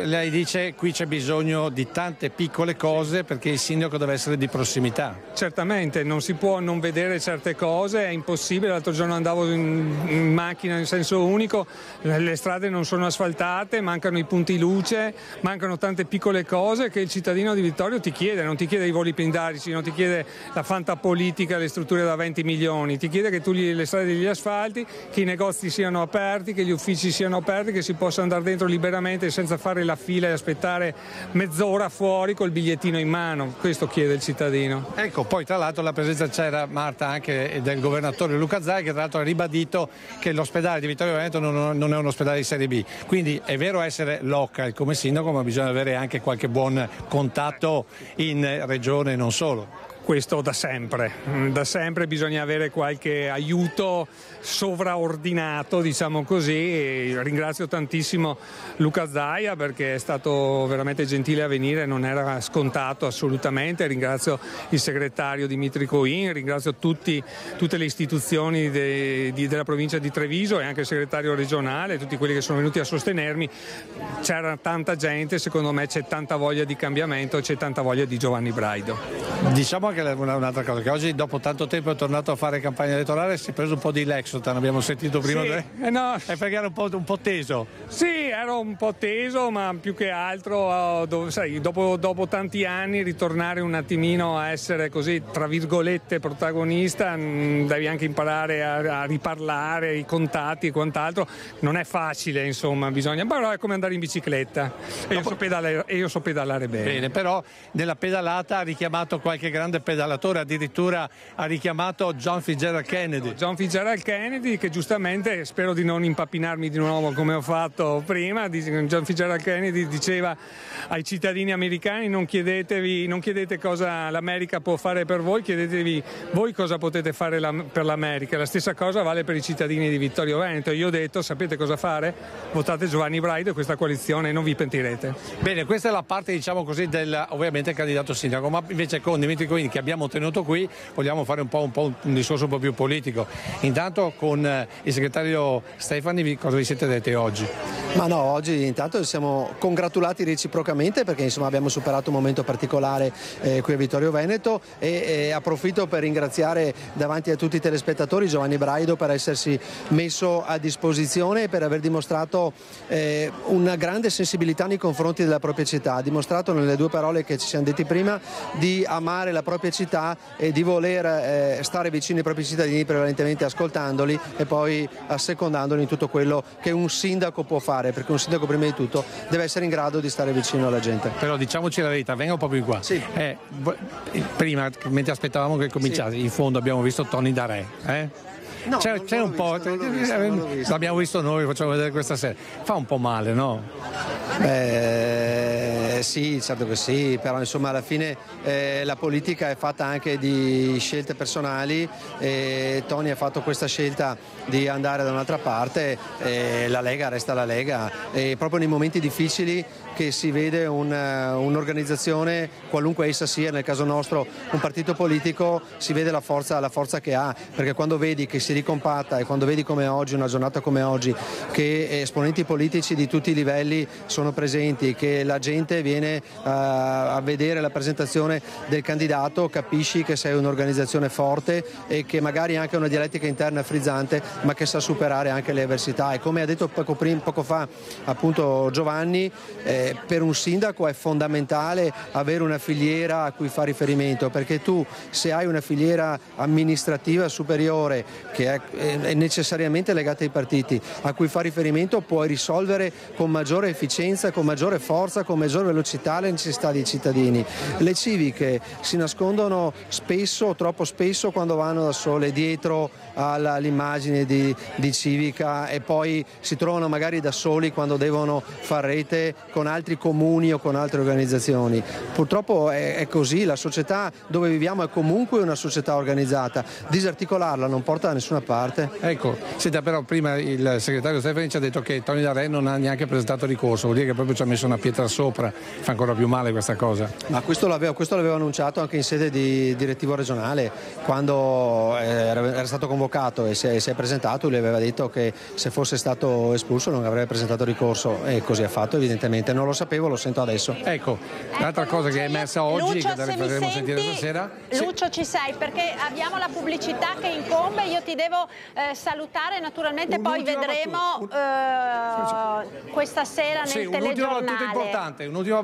lei dice qui c'è bisogno di tante piccole cose perché il sindaco deve essere di prossimità. Certamente, non si può non vedere certe cose, è importante impossibile, l'altro giorno andavo in, in, macchina in senso unico, le strade non sono asfaltate, mancano i punti luce, mancano tante piccole cose che il cittadino di Vittorio ti chiede, non ti chiede i voli pindarici, non ti chiede la fanta politica, le strutture da 20 milioni, ti chiede che tu gli, le strade gli asfalti, che i negozi siano aperti, che gli uffici siano aperti, che si possa andare dentro liberamente senza fare la fila e aspettare mezz'ora fuori col bigliettino in mano, questo chiede il cittadino. Ecco, poi tra l'altro la presenza c'era Marta anche del governatore Vittorio Luca Zai che tra l'altro ha ribadito che l'ospedale di Vittorio Veneto non, non, è un ospedale di Serie B. Quindi è vero essere local come sindaco ma bisogna avere anche qualche buon contatto in regione e non solo. Questo da sempre, da sempre bisogna avere qualche aiuto sovraordinato, diciamo così. Ringrazio tantissimo Luca Zaia perché è stato veramente gentile a venire, non era scontato assolutamente. Ringrazio il segretario Dimitri Coin, ringrazio tutti, tutte le istituzioni de, di, della provincia di Treviso e anche il segretario regionale, tutti quelli che sono venuti a sostenermi. C'era tanta gente, secondo me c'è tanta voglia di cambiamento, c'è tanta voglia di Giovanni Braido. Diciamo anche un'altra cosa, che oggi dopo tanto tempo è tornato a fare campagna elettorale e si è preso un po' di lexus Sottano, abbiamo sentito prima. Sì, eh no, è eh, perché era un po', un po', teso. Sì, ero un po' teso, ma più che altro, eh, sai, dopo, dopo, tanti anni ritornare un attimino a essere così, tra virgolette, protagonista, mm, devi anche imparare a, a, riparlare i contatti e quant'altro. Non è facile, insomma, bisogna. Però è come andare in bicicletta. E io, so, pedalare, io so pedalare bene. Bene, però nella pedalata ha richiamato qualche grande pedalatore, addirittura ha richiamato John Fitzgerald Kennedy. John Fitzgerald Kennedy Kennedy che giustamente, spero di non impappinarmi di nuovo come ho fatto prima, John Fitzgerald Kennedy diceva ai cittadini americani non, non chiedete cosa l'America può fare per voi, chiedetevi voi cosa potete fare la, per l'America. La stessa cosa vale per i cittadini di Vittorio Veneto. Io ho detto sapete cosa fare? Votate Giovanni Braido e questa coalizione non vi pentirete. Bene, questa è la parte diciamo così del ovviamente candidato sindaco, ma invece con Dimitri Coini che abbiamo tenuto qui vogliamo fare un, po', un, po', un discorso un po' più politico. Intanto con eh, il segretario Stefani cosa vi siete detti oggi? Ma no, oggi intanto siamo congratulati reciprocamente perché insomma, abbiamo superato un momento particolare eh, qui a Vittorio Veneto e, e, approfitto per ringraziare davanti a tutti i telespettatori Giovanni Braido per essersi messo a disposizione e per aver dimostrato eh, una grande sensibilità nei confronti della propria città, ha dimostrato nelle due parole che ci siamo detti prima di amare la propria città e di voler eh, stare vicino ai propri cittadini prevalentemente ascoltando valorizzandoli e poi assecondandoli in tutto quello che un sindaco può fare, perché un sindaco prima di tutto deve essere in grado di stare vicino alla gente. Però diciamoci la verità, vengo proprio qua. Sì. Eh, prima, mentre aspettavamo che cominciassi, sì. in fondo abbiamo visto Tony Dare. Eh? No, c'è, c'è un visto, po', eh, l'abbiamo visto, visto noi, facciamo vedere questa sera. Fa un po' male, no? Eh eh, sì, certo che sì, però insomma alla fine eh, la politica è fatta anche di scelte personali e Tony ha fatto questa scelta di andare da un'altra parte e la Lega resta la Lega e proprio nei momenti difficili che si vede un, eh, un'organizzazione, qualunque essa sia, nel caso nostro un partito politico, si vede la forza, la forza che ha, perché quando vedi che si ricompatta e quando vedi come oggi, una giornata come oggi, che esponenti politici di tutti i livelli sono presenti, che la gente viene eh, a vedere la presentazione del candidato capisci che sei un'organizzazione forte e che magari anche una dialettica interna frizzante ma che sa superare anche le avversità e come ha detto poco, prima, poco fa appunto Giovanni eh, per un sindaco è fondamentale avere una filiera a cui fa riferimento perché tu se hai una filiera amministrativa superiore che è, è necessariamente legata ai partiti a cui fa riferimento puoi risolvere con maggiore efficienza, con maggiore forza, con maggiore velocità alle necessità dei cittadini. Le civiche si nascondono spesso, troppo spesso, quando vanno da sole dietro all'immagine di, di civica e poi si trovano magari da soli quando devono far rete con altri comuni o con altre organizzazioni. Purtroppo è, è così, la società dove viviamo è comunque una società organizzata, disarticolarla non porta da nessuna parte. Ecco, senta però prima il segretario Stefani ci ha detto che Tony Darè non ha neanche presentato ricorso, vuol dire che proprio ci ha messo una pietra sopra fa ancora più male questa cosa. Ma questo l'avevo, questo l'avevo annunciato anche in sede di direttivo regionale, quando eh, era stato convocato e si è, si è presentato, lui aveva detto che se fosse stato espulso non avrebbe presentato ricorso e così ha fatto evidentemente, non lo sapevo, lo sento adesso. Ecco, l'altra eh, cosa che è emersa oggi, Lucio, che se faremo sentire stasera. Lucio sì. ci sei perché abbiamo la pubblicità che incombe, io ti devo eh, salutare naturalmente, poi vedremo eh, questa sera nel sì, telegiornale. Un'ultima battuta importante, un'ultima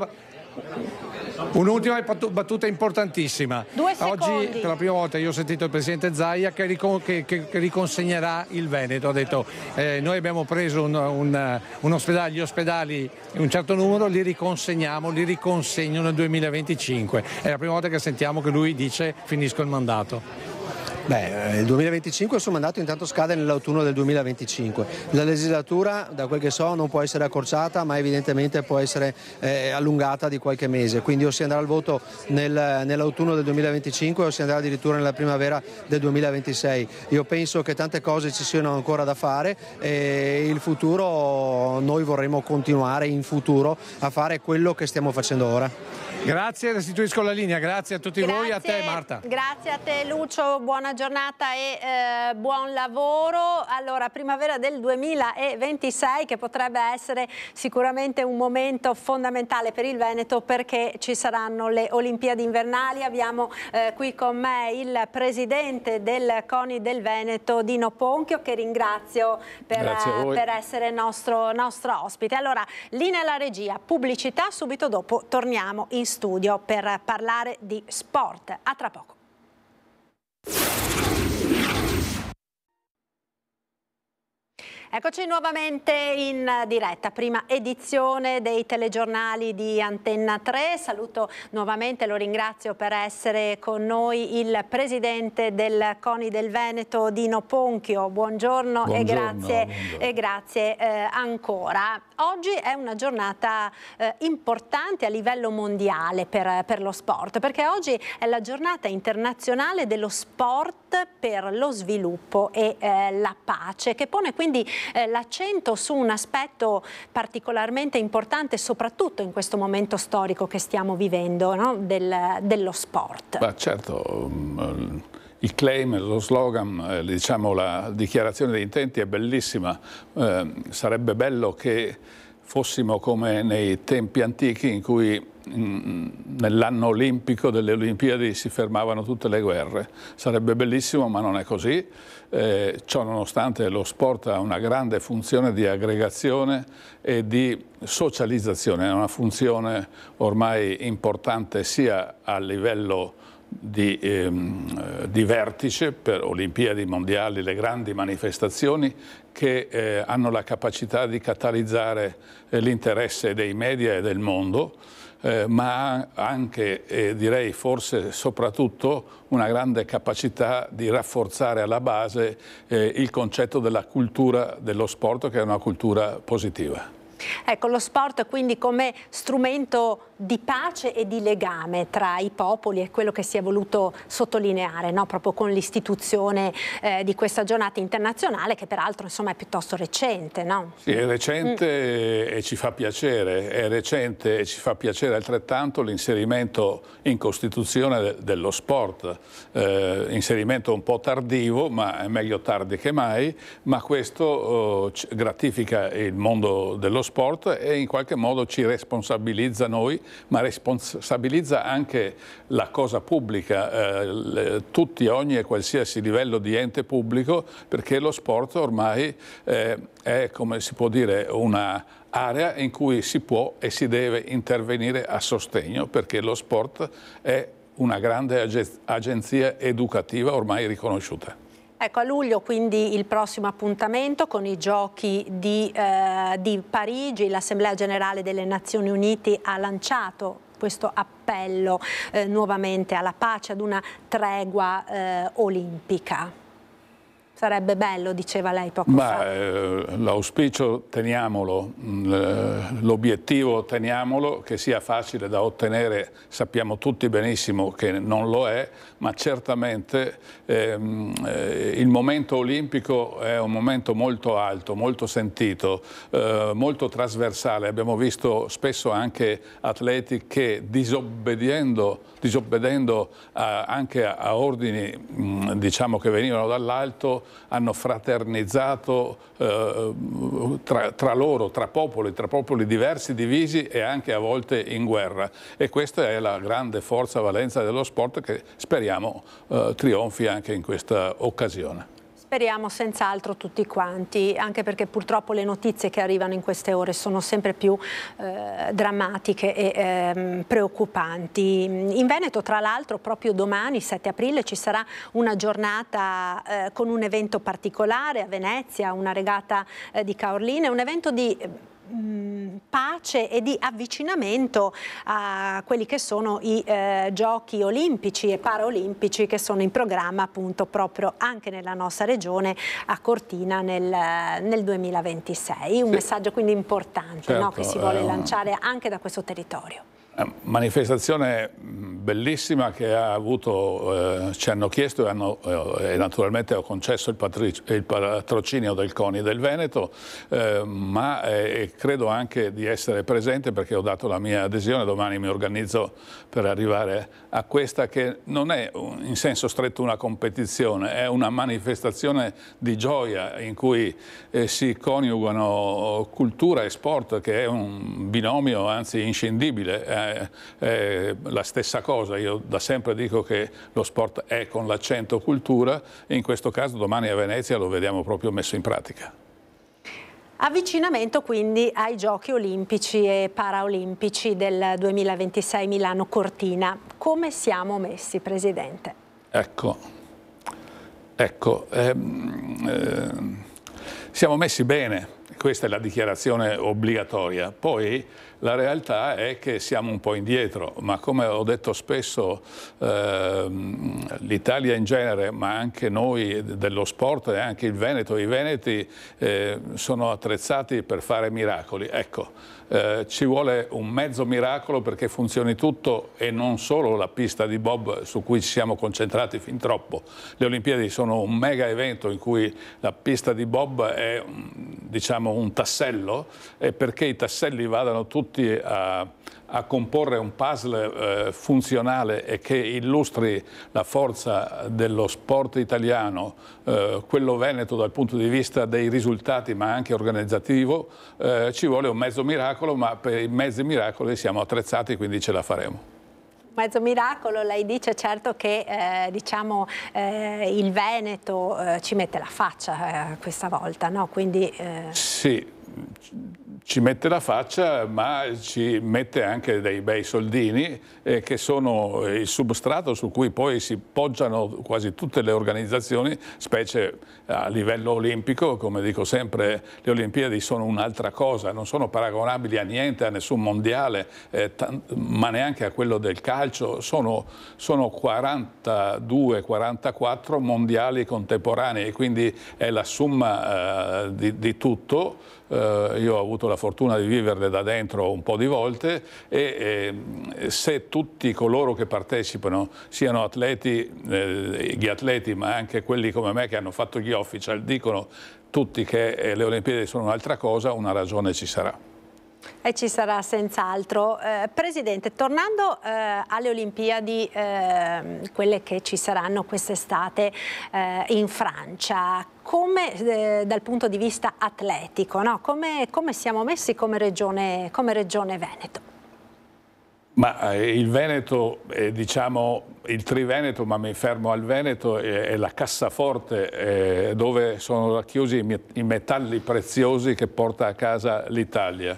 Un'ultima battuta importantissima. Oggi per la prima volta io ho sentito il presidente Zaia che, ricon che, che, che riconsegnerà il Veneto. Ha detto eh, noi abbiamo preso un, un, un ospedale, gli ospedali un certo numero, li riconsegniamo, li riconsegno nel 2025. È la prima volta che sentiamo che lui dice finisco il mandato. Beh, eh, il 2025 il suo mandato intanto scade nell'autunno del 2025. La legislatura, da quel che so, non può essere accorciata, ma evidentemente può essere eh, allungata di qualche mese. Quindi o si andrà al voto nel, nell'autunno del 2025 o si andrà addirittura nella primavera del 2026. Io penso che tante cose ci siano ancora da fare e il futuro noi vorremmo continuare in futuro a fare quello che stiamo facendo ora. Grazie, restituisco la linea, grazie a tutti grazie, voi, a te Marta. Grazie a te Lucio, buona giornata e eh, buon lavoro. Allora, primavera del 2026 che potrebbe essere sicuramente un momento fondamentale per il Veneto perché ci saranno le Olimpiadi invernali. Abbiamo eh, qui con me il presidente del CONI del Veneto, Dino Ponchio, che ringrazio per, per essere nostro, nostro ospite. Allora, linea alla regia, pubblicità, subito dopo torniamo in studio per parlare di sport. A tra poco. Eccoci nuovamente in diretta, prima edizione dei telegiornali di Antenna 3. Saluto nuovamente, lo ringrazio per essere con noi il presidente del CONI del Veneto, Dino Ponchio. Buongiorno, buongiorno e grazie, buongiorno. E grazie eh, ancora oggi è una giornata eh, importante a livello mondiale per, per, lo sport, perché oggi è la giornata internazionale dello sport per lo sviluppo e eh, la pace, che pone quindi eh, l'accento su un aspetto particolarmente importante, soprattutto in questo momento storico che stiamo vivendo, no? Del, dello sport. Beh, certo, mm, il claim, lo slogan, eh, diciamo la dichiarazione di intenti è bellissima, eh, sarebbe bello che fossimo come nei tempi antichi in cui mm, nell'anno olimpico delle Olimpiadi si fermavano tutte le guerre. Sarebbe bellissimo, ma non è così. Eh, ciò nonostante lo sport ha una grande funzione di aggregazione e di socializzazione, è una funzione ormai importante sia a livello di, ehm, eh, di vertice per Olimpiadi mondiali, le grandi manifestazioni che eh, hanno la capacità di catalizzare eh, l'interesse dei media e del mondo, eh, ma anche, e eh, direi forse soprattutto, una grande capacità di rafforzare alla base eh, il concetto della cultura dello sport che è una cultura positiva. Ecco, lo sport quindi come strumento di pace e di legame tra i popoli è quello che si è voluto sottolineare, no? proprio con l'istituzione eh, di questa giornata internazionale che peraltro insomma, è piuttosto recente. No? Sì, è recente mm. e ci fa piacere, è recente e ci fa piacere altrettanto l'inserimento in Costituzione dello sport, eh, inserimento un po' tardivo, ma è meglio tardi che mai, ma questo eh, gratifica il mondo dello sport sport e in qualche modo ci responsabilizza noi, ma responsabilizza anche la cosa pubblica, eh, le, tutti, ogni e qualsiasi livello di ente pubblico, perché lo sport ormai eh, è, come si può dire, una area in cui si può e si deve intervenire a sostegno, perché lo sport è una grande agenzia educativa ormai riconosciuta. Ecco, a luglio quindi il prossimo appuntamento con i giochi di, eh, di Parigi, l'Assemblea Generale delle Nazioni Unite ha lanciato questo appello eh, nuovamente alla pace, ad una tregua eh, olimpica sarebbe bello, diceva lei poco Ma, fa. Eh, L'auspicio teniamolo, mm, l'obiettivo teniamolo, che sia facile da ottenere, sappiamo tutti benissimo che non lo è, ma certamente ehm, eh, il momento olimpico è un momento molto alto, molto sentito, eh, molto trasversale. Abbiamo visto spesso anche atleti che disobbedendo, disobbedendo eh, a, anche a, a ordini mh, mm, diciamo che venivano dall'alto, hanno fraternizzato eh, tra, tra, loro, tra popoli, tra popoli diversi, divisi e anche a volte in guerra. E questa è la grande forza valenza dello sport che speriamo eh, trionfi anche in questa occasione speriamo senz'altro tutti quanti, anche perché purtroppo le notizie che arrivano in queste ore sono sempre più eh, drammatiche e eh, preoccupanti. In Veneto tra l'altro proprio domani 7 aprile ci sarà una giornata eh, con un evento particolare a Venezia, una regata eh, di Caorline, un evento di pace e di avvicinamento a quelli che sono i eh, giochi olimpici e paraolimpici che sono in programma appunto proprio anche nella nostra regione a Cortina nel, nel 2026. Un sì. messaggio quindi importante certo, no, che si vuole ehm... lanciare anche da questo territorio. Manifestazione bellissima che ha avuto, eh, ci hanno chiesto e, hanno, eh, e, naturalmente ho concesso il, patric- il patrocinio del CONI del Veneto, eh, ma eh, credo anche di essere presente perché ho dato la mia adesione, domani mi organizzo per arrivare a questa che non è in senso stretto una competizione, è una manifestazione di gioia in cui eh, si coniugano cultura e sport che è un binomio anzi inscindibile eh, è, è la stessa cosa, io da sempre dico che lo sport è con l'accento cultura in questo caso domani a Venezia lo vediamo proprio messo in pratica. Avvicinamento quindi ai giochi olimpici e paraolimpici del 2026 Milano-Cortina. Come siamo messi, Presidente? Ecco, ecco ehm, ehm, siamo messi bene, questa è la dichiarazione obbligatoria. Poi la realtà è che siamo un po' indietro, ma come ho detto spesso ehm, l'Italia in genere, ma anche noi dello sport e anche il Veneto, i Veneti eh, sono attrezzati per fare miracoli. Ecco, eh, ci vuole un mezzo miracolo perché funzioni tutto e non solo la pista di Bob su cui ci siamo concentrati fin troppo. Le Olimpiadi sono un mega evento in cui la pista di Bob è diciamo, un tassello e perché i tasselli vadano tutti a a comporre un puzzle eh, funzionale e che illustri la forza dello sport italiano, eh, quello veneto dal punto di vista dei risultati ma anche organizzativo, eh, ci vuole un mezzo miracolo, ma per i mezzi miracoli siamo attrezzati quindi ce la faremo mezzo miracolo, lei dice certo che eh, diciamo, eh, il Veneto eh, ci mette la faccia eh, questa volta, no? Quindi, eh, sì, ci mette la faccia ma ci mette anche dei bei soldini eh, che sono il substrato su cui poi si poggiano quasi tutte le organizzazioni, specie a livello olimpico, come dico sempre le Olimpiadi sono un'altra cosa, non sono paragonabili a niente, a nessun mondiale, eh, ma neanche a quello del calcio, sono, sono 42-44 mondiali contemporanei, quindi è la somma eh, di, di tutto eh, io ho avuto la fortuna di viverle da dentro un po' di volte e eh, se tutti coloro che partecipano siano atleti, eh, gli atleti ma anche quelli come me che hanno fatto gli official dicono tutti che eh, le Olimpiadi sono un'altra cosa, una ragione ci sarà. E ci sarà senz'altro. Eh, Presidente, tornando eh, alle Olimpiadi, eh, quelle che ci saranno quest'estate eh, in Francia, come eh, dal punto di vista atletico, no? come, come, siamo messi come regione, come regione Veneto? Ma eh, il Veneto, diciamo il Triveneto, ma mi fermo al Veneto, è, la cassaforte dove sono racchiusi i metalli preziosi che porta a casa l'Italia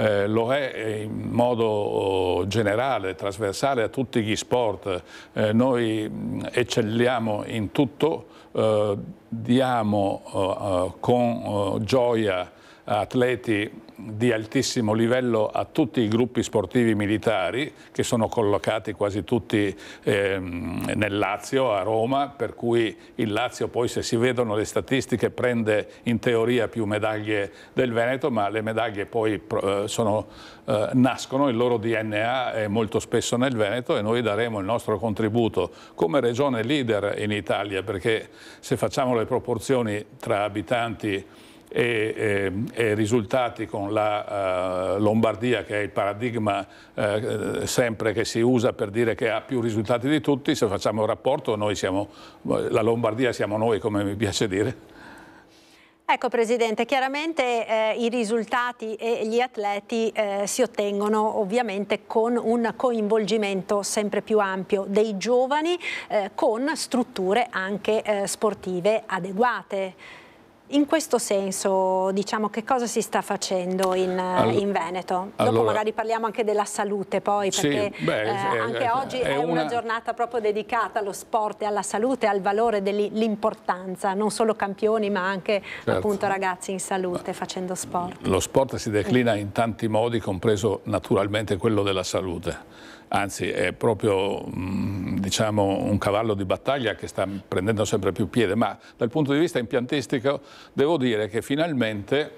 eh, lo è in modo oh, generale, trasversale a tutti gli sport. Eh, noi eccelliamo in tutto, eh, diamo oh, oh, con gioia atleti di altissimo livello a tutti i gruppi sportivi militari che sono collocati quasi tutti ehm, nel Lazio, a Roma, per cui il Lazio poi se si vedono le statistiche prende in teoria più medaglie del Veneto, ma le medaglie poi eh, sono, eh, nascono, il loro DNA è molto spesso nel Veneto e noi daremo il nostro contributo come regione leader in Italia, perché se facciamo le proporzioni tra abitanti e, e, e risultati con la uh, Lombardia che è il paradigma uh, sempre che si usa per dire che ha più risultati di tutti, se facciamo un rapporto noi siamo, la Lombardia siamo noi come mi piace dire. Ecco Presidente, chiaramente eh, i risultati e gli atleti eh, si ottengono ovviamente con un coinvolgimento sempre più ampio dei giovani eh, con strutture anche eh, sportive adeguate. In questo senso, diciamo, che cosa si sta facendo in, allora, in Veneto? Dopo magari parliamo anche della salute poi, perché sì, beh, eh, anche è, oggi è, una... una... giornata proprio dedicata allo sport e alla salute, al valore dell'importanza, non solo campioni ma anche certo. appunto ragazzi in salute ma facendo sport. Lo sport si declina in tanti modi, compreso naturalmente quello della salute anzi è proprio mm, diciamo, un cavallo di battaglia che sta prendendo sempre più piede, ma dal punto di vista impiantistico devo dire che finalmente,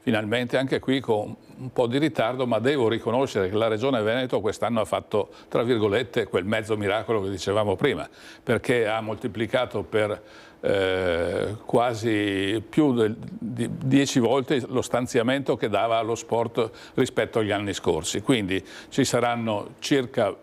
finalmente anche qui con un po' di ritardo, ma devo riconoscere che la Regione Veneto quest'anno ha fatto, tra virgolette, quel mezzo miracolo che dicevamo prima, perché ha moltiplicato per eh, quasi più di 10 volte lo stanziamento che dava allo sport rispetto agli anni scorsi. Quindi ci saranno circa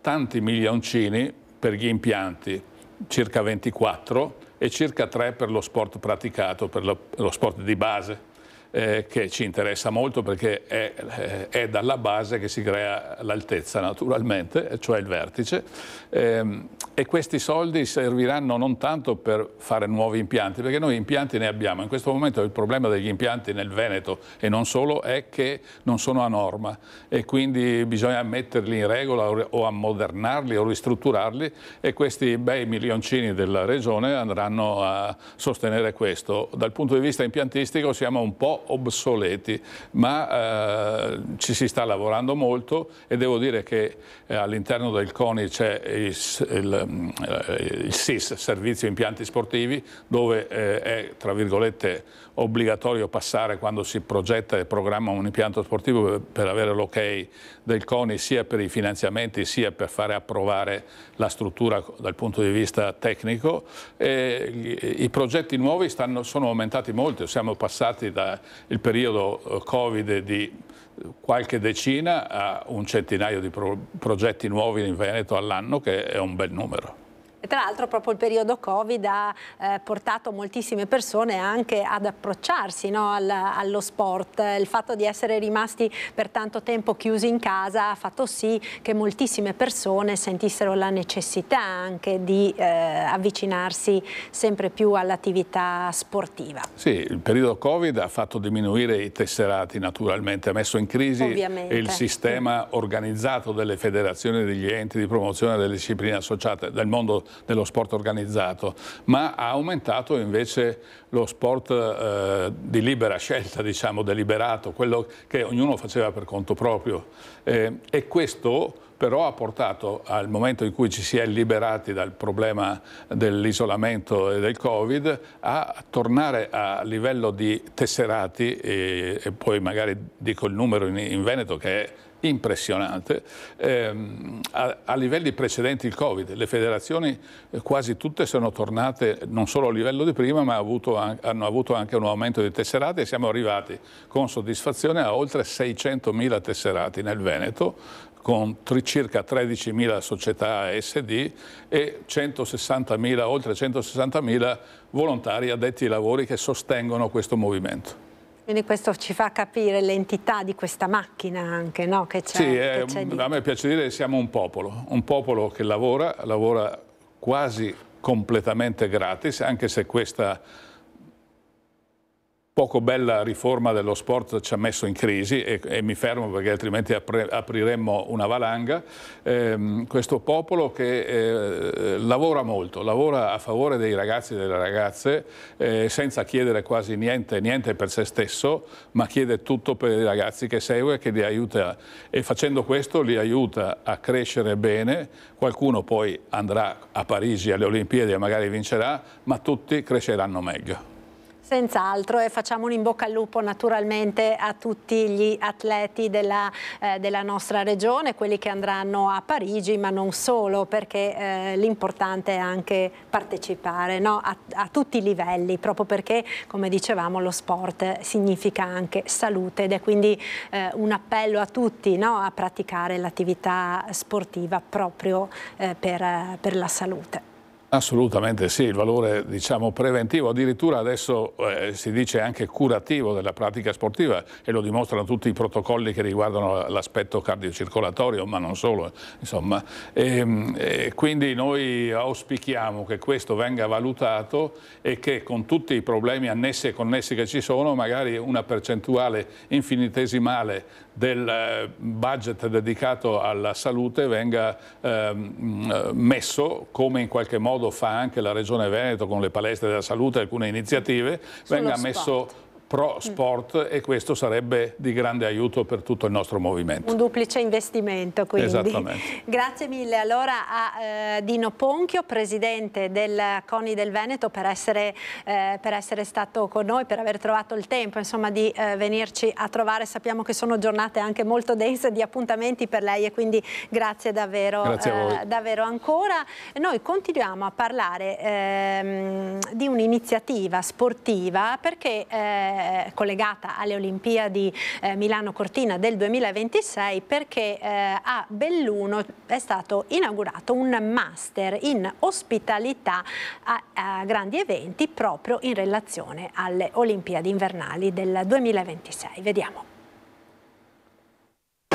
tanti milioncini per gli impianti, circa 24, e circa 3 per lo sport praticato, per lo, lo sport di base eh, che ci interessa molto perché è, eh, è, dalla base che si crea l'altezza naturalmente, cioè il vertice, eh, e questi soldi serviranno non tanto per fare nuovi impianti, perché noi impianti ne abbiamo, in questo momento il problema degli impianti nel Veneto e non solo è che non sono a norma e quindi bisogna metterli in regola o ammodernarli o ristrutturarli e questi bei milioncini della regione andranno a sostenere questo. Dal punto di vista impiantistico siamo un po' po' obsoleti, ma eh, ci si sta lavorando molto e devo dire che eh, all'interno del CONI c'è il, il, eh, il, SIS, Servizio Impianti Sportivi, dove eh, è tra virgolette obbligatorio passare quando si progetta e programma un impianto sportivo per avere l'ok del CONI sia per i finanziamenti sia per fare approvare la struttura dal punto di vista tecnico. E I progetti nuovi stanno, sono aumentati molto, siamo passati dal periodo eh, Covid di qualche decina a un centinaio di pro progetti nuovi in Veneto all'anno che è un bel numero. Tra l'altro proprio il periodo Covid ha eh, portato moltissime persone anche ad approcciarsi no, al, allo sport. Il fatto di essere rimasti per tanto tempo chiusi in casa ha fatto sì che moltissime persone sentissero la necessità anche di eh, avvicinarsi sempre più all'attività sportiva. Sì, il periodo Covid ha fatto diminuire i tesserati naturalmente, ha messo in crisi Ovviamente. il sistema organizzato delle federazioni e degli enti di promozione delle discipline associate del mondo dello sport organizzato, ma ha aumentato invece lo sport eh, di libera scelta, diciamo, deliberato, quello che ognuno faceva per conto proprio. Eh, e questo però ha portato al momento in cui ci si è liberati dal problema dell'isolamento e del Covid a tornare a livello di tesserati e, e poi magari dico il numero in, in Veneto che è impressionante. Ehm, a, livelli precedenti il Covid, le federazioni eh, quasi tutte sono tornate non solo a livello di prima, ma hanno avuto anche un aumento di tesserate e siamo arrivati con soddisfazione a oltre 600.000 tesserati nel Veneto, con circa 13.000 società SD e 160 oltre 160.000 volontari addetti ai lavori che sostengono questo movimento. Quindi questo ci fa capire l'entità di questa macchina anche, no? Che sì, che eh, di... a me piace dire che siamo un popolo, un popolo che lavora, lavora quasi completamente gratis, anche se questa poco bella riforma dello sport ci ha messo in crisi e, e mi fermo perché altrimenti apre, apriremmo una valanga. Eh, questo popolo che eh, lavora molto, lavora a favore dei ragazzi e delle ragazze eh, senza chiedere quasi niente, niente per se stesso, ma chiede tutto per i ragazzi che segue, che li aiuta e facendo questo li aiuta a crescere bene. Qualcuno poi andrà a Parigi alle Olimpiadi e magari vincerà, ma tutti cresceranno meglio. Senz'altro e facciamo un in bocca al lupo naturalmente a tutti gli atleti della, eh, della nostra regione, quelli che andranno a Parigi, ma non solo, perché eh, l'importante è anche partecipare no? a, a tutti i livelli, proprio perché, come dicevamo, lo sport significa anche salute ed è quindi eh, un appello a tutti no? a praticare l'attività sportiva proprio eh, per, per la salute. Assolutamente sì, il valore diciamo, preventivo, addirittura adesso eh, si dice anche curativo della pratica sportiva e lo dimostrano tutti i protocolli che riguardano l'aspetto cardiocircolatorio, ma non solo. E, eh, e ehm, eh, quindi noi auspichiamo che questo venga valutato e che con tutti i problemi annessi e connessi che ci sono, magari una percentuale infinitesimale del eh, budget dedicato alla salute venga ehm, messo, come in qualche modo fa anche la Regione Veneto con le palestre della salute, e alcune iniziative, Sullo venga sport. messo pro mm. sport e questo sarebbe di grande aiuto per tutto il nostro movimento. Un duplice investimento quindi. Esattamente. Grazie mille allora a eh, Dino Ponchio, presidente del CONI del Veneto per essere, eh, per essere, stato con noi, per aver trovato il tempo insomma, di eh, venirci a trovare. Sappiamo che sono giornate anche molto dense di appuntamenti per lei e quindi grazie davvero, grazie eh, davvero ancora. Noi continuiamo a parlare ehm, di un'iniziativa sportiva perché eh, eh, collegata alle Olimpiadi eh, Milano-Cortina del 2026 perché eh, a Belluno è stato inaugurato un master in ospitalità a, a grandi eventi proprio in relazione alle Olimpiadi invernali del 2026. Vediamo.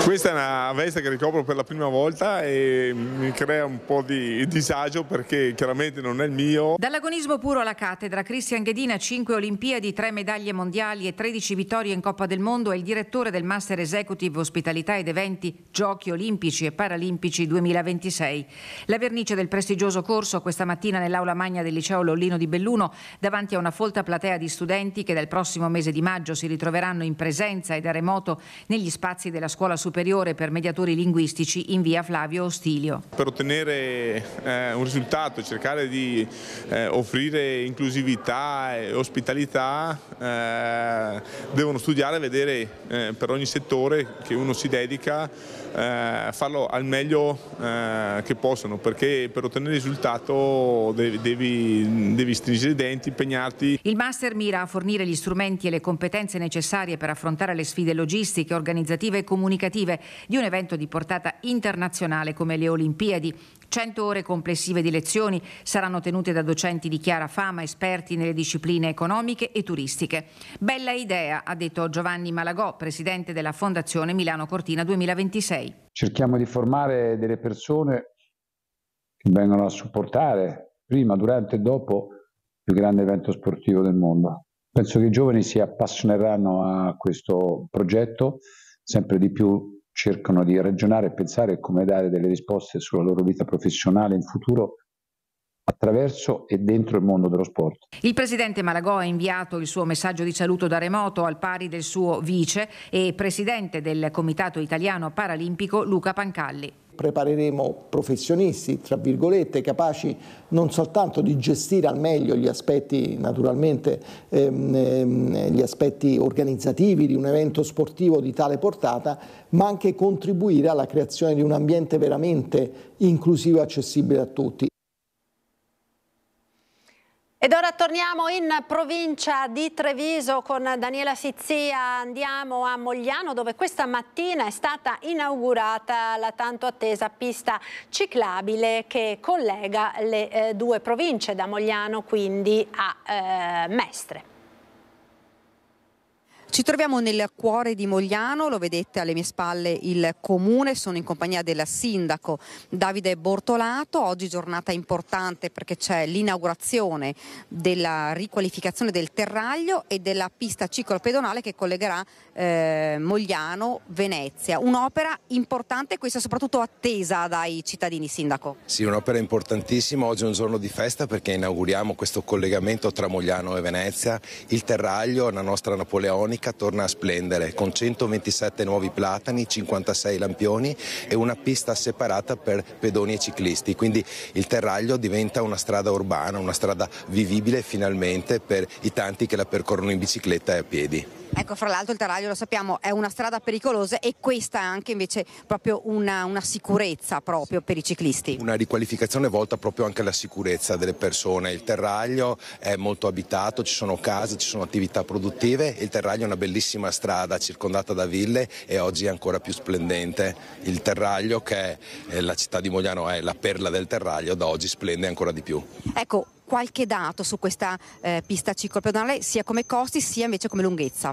Questa è una veste che ricopro per la prima volta e mi crea un po' di disagio perché chiaramente non è il mio. Dall'agonismo puro alla cattedra, Cristian Ghedina, 5 Olimpiadi, 3 medaglie mondiali e 13 vittorie in Coppa del Mondo, è il direttore del Master Executive Ospitalità ed Eventi Giochi Olimpici e Paralimpici 2026. La vernice del prestigioso corso questa mattina nell'aula magna del liceo Lollino di Belluno, davanti a una folta platea di studenti che dal prossimo mese di maggio si ritroveranno in presenza e da remoto negli spazi della scuola superiore superiore per mediatori linguistici in via Flavio Ostilio. Per ottenere eh, un risultato, cercare di eh, offrire inclusività e ospitalità, eh, devono studiare e vedere eh, per ogni settore che uno si dedica eh, farlo al meglio eh, che possono perché per ottenere risultato devi, devi, devi, stringere i denti, impegnarti. Il master mira a fornire gli strumenti e le competenze necessarie per affrontare le sfide logistiche, organizzative e comunicative di un evento di portata internazionale come le Olimpiadi 100 ore complessive di lezioni saranno tenute da docenti di chiara fama, esperti nelle discipline economiche e turistiche. Bella idea, ha detto Giovanni Malagò, presidente della Fondazione Milano Cortina 2026. Cerchiamo di formare delle persone che vengono a supportare prima, durante e dopo il più grande evento sportivo del mondo. Penso che i giovani si appassioneranno a questo progetto sempre di più cercano di ragionare e pensare come dare delle risposte sulla loro vita professionale in futuro attraverso e dentro il mondo dello sport. Il presidente Malagò ha inviato il suo messaggio di saluto da remoto al pari del suo vice e presidente del Comitato Italiano Paralimpico Luca Pancalli. Prepareremo professionisti, tra virgolette, capaci non soltanto di gestire al meglio gli aspetti, naturalmente, ehm, ehm gli aspetti organizzativi di un evento sportivo di tale portata, ma anche contribuire alla creazione di un ambiente veramente inclusivo e accessibile a tutti. Ed ora torniamo in provincia di Treviso con Daniela Sizia, andiamo a Mogliano dove questa mattina è stata inaugurata la tanto attesa pista ciclabile che collega le eh, due province da Mogliano quindi a eh, Mestre. Ci troviamo nel cuore di Mogliano, lo vedete alle mie spalle il comune, sono in compagnia del sindaco Davide Bortolato, oggi giornata importante perché c'è l'inaugurazione della riqualificazione del terraglio e della pista ciclopedonale che collegherà eh, Mogliano Venezia, un'opera importante, questa soprattutto attesa dai cittadini sindaco. Sì, un'opera importantissima, oggi è un giorno di festa perché inauguriamo questo collegamento tra Mogliano e Venezia, il terraglio, la nostra napoleonica Marca torna a splendere con 127 nuovi platani, 56 lampioni e una pista separata per pedoni e ciclisti. Quindi il Terraglio diventa una strada urbana, una strada vivibile finalmente per i tanti che la percorrono in bicicletta e a piedi. Ecco, fra l'altro il Taraglio lo sappiamo è una strada pericolosa e questa è anche invece proprio una, una sicurezza proprio per i ciclisti. Una riqualificazione volta proprio anche alla sicurezza delle persone. Il Terraglio è molto abitato, ci sono case, ci sono attività produttive, il Terraglio è una bellissima strada circondata da ville e oggi è ancora più splendente. Il Terraglio che è eh, la città di Mogliano è la perla del Terraglio, da oggi splende ancora di più. Ecco, qualche dato su questa eh, pista ciclopedonale sia come costi sia invece come lunghezza?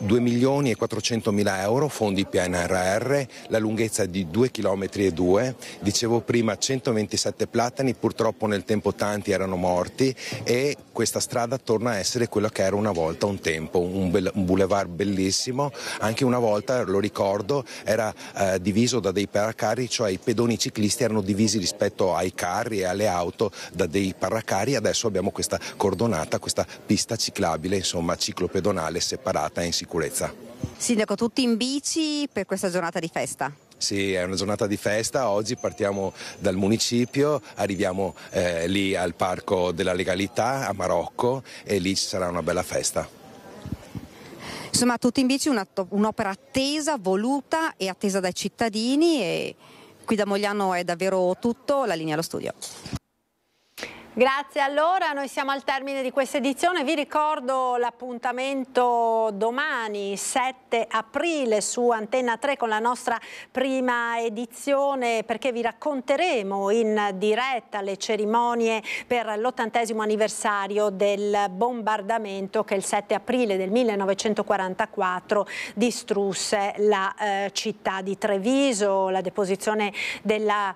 2 milioni e 400 mila euro, fondi PNRR, la lunghezza di 2 km e 2, dicevo prima 127 platani, purtroppo nel tempo tanti erano morti e questa strada torna a essere quella che era una volta un tempo, un, bel, un boulevard bellissimo, anche una volta, lo ricordo, era eh, diviso da dei paracarri, cioè i pedoni ciclisti erano divisi rispetto ai carri e alle auto da dei paracari, adesso abbiamo questa cordonata, questa pista ciclabile, insomma ciclopedonale separata in sicurezza sicurezza. Sindaco, tutti in bici per questa giornata di festa? Sì, è una giornata di festa, oggi partiamo dal municipio, arriviamo eh, lì al Parco della Legalità a Marocco e lì ci sarà una bella festa. Insomma, tutti in bici, un'opera attesa, voluta e attesa dai cittadini e qui da Mogliano è davvero tutto, la linea allo studio. Grazie, allora noi siamo al termine di questa edizione, vi ricordo l'appuntamento domani 7 aprile su Antenna 3 con la nostra prima edizione perché vi racconteremo in diretta le cerimonie per l'ottantesimo anniversario del bombardamento che il 7 aprile del 1944 distrusse la eh, città di Treviso, la deposizione della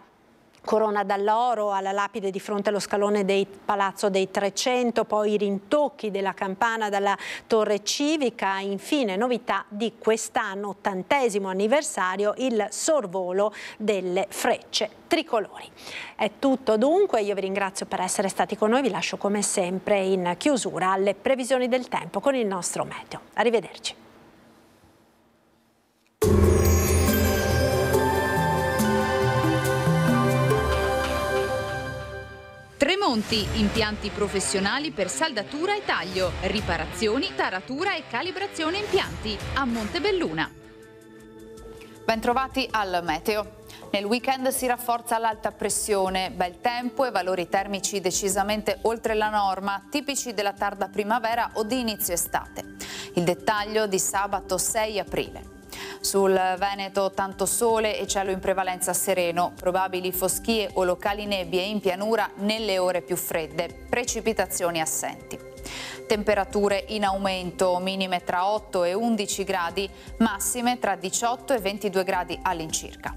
Corona dall'Oro alla lapide di fronte allo scalone del Palazzo dei 300, poi i rintocchi della campana dalla Torre Civica, infine novità di quest'anno, ottantesimo anniversario, il sorvolo delle frecce tricolori. È tutto dunque, io vi ringrazio per essere stati con noi, vi lascio come sempre in chiusura alle previsioni del tempo con il nostro meteo. Arrivederci. Tremonti, impianti professionali per saldatura e taglio, riparazioni, taratura e calibrazione impianti a Montebelluna. Bentrovati al Meteo. Nel weekend si rafforza l'alta pressione, bel tempo e valori termici decisamente oltre la norma, tipici della tarda primavera o di inizio estate. Il dettaglio di sabato 6 aprile. Sul Veneto tanto sole e cielo in prevalenza sereno, probabili foschie o locali nebbie in pianura nelle ore più fredde, precipitazioni assenti. Temperature in aumento, minime tra 8 e 11 gradi, massime tra 18 e 22 gradi all'incirca.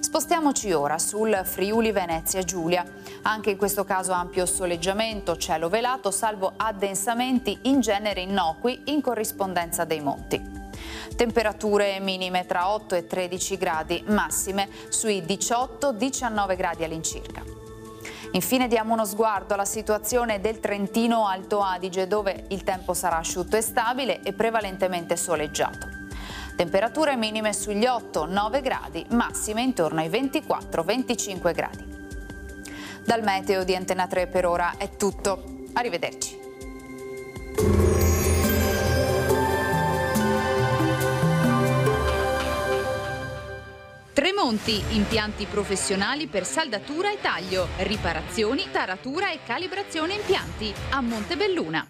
Spostiamoci ora sul Friuli Venezia Giulia. Anche in questo caso ampio soleggiamento, cielo velato, salvo addensamenti in genere innocui in corrispondenza dei monti. Temperature minime tra 8 e 13 gradi, massime sui 18-19 gradi all'incirca. Infine diamo uno sguardo alla situazione del Trentino Alto Adige dove il tempo sarà asciutto e stabile e prevalentemente soleggiato. Temperature minime sugli 8-9 gradi, massime intorno ai 24-25 gradi. Dal meteo di Antena 3 per ora è tutto. Arrivederci. Tremonti, impianti professionali per saldatura e taglio, riparazioni, taratura e calibrazione impianti a Montebelluna.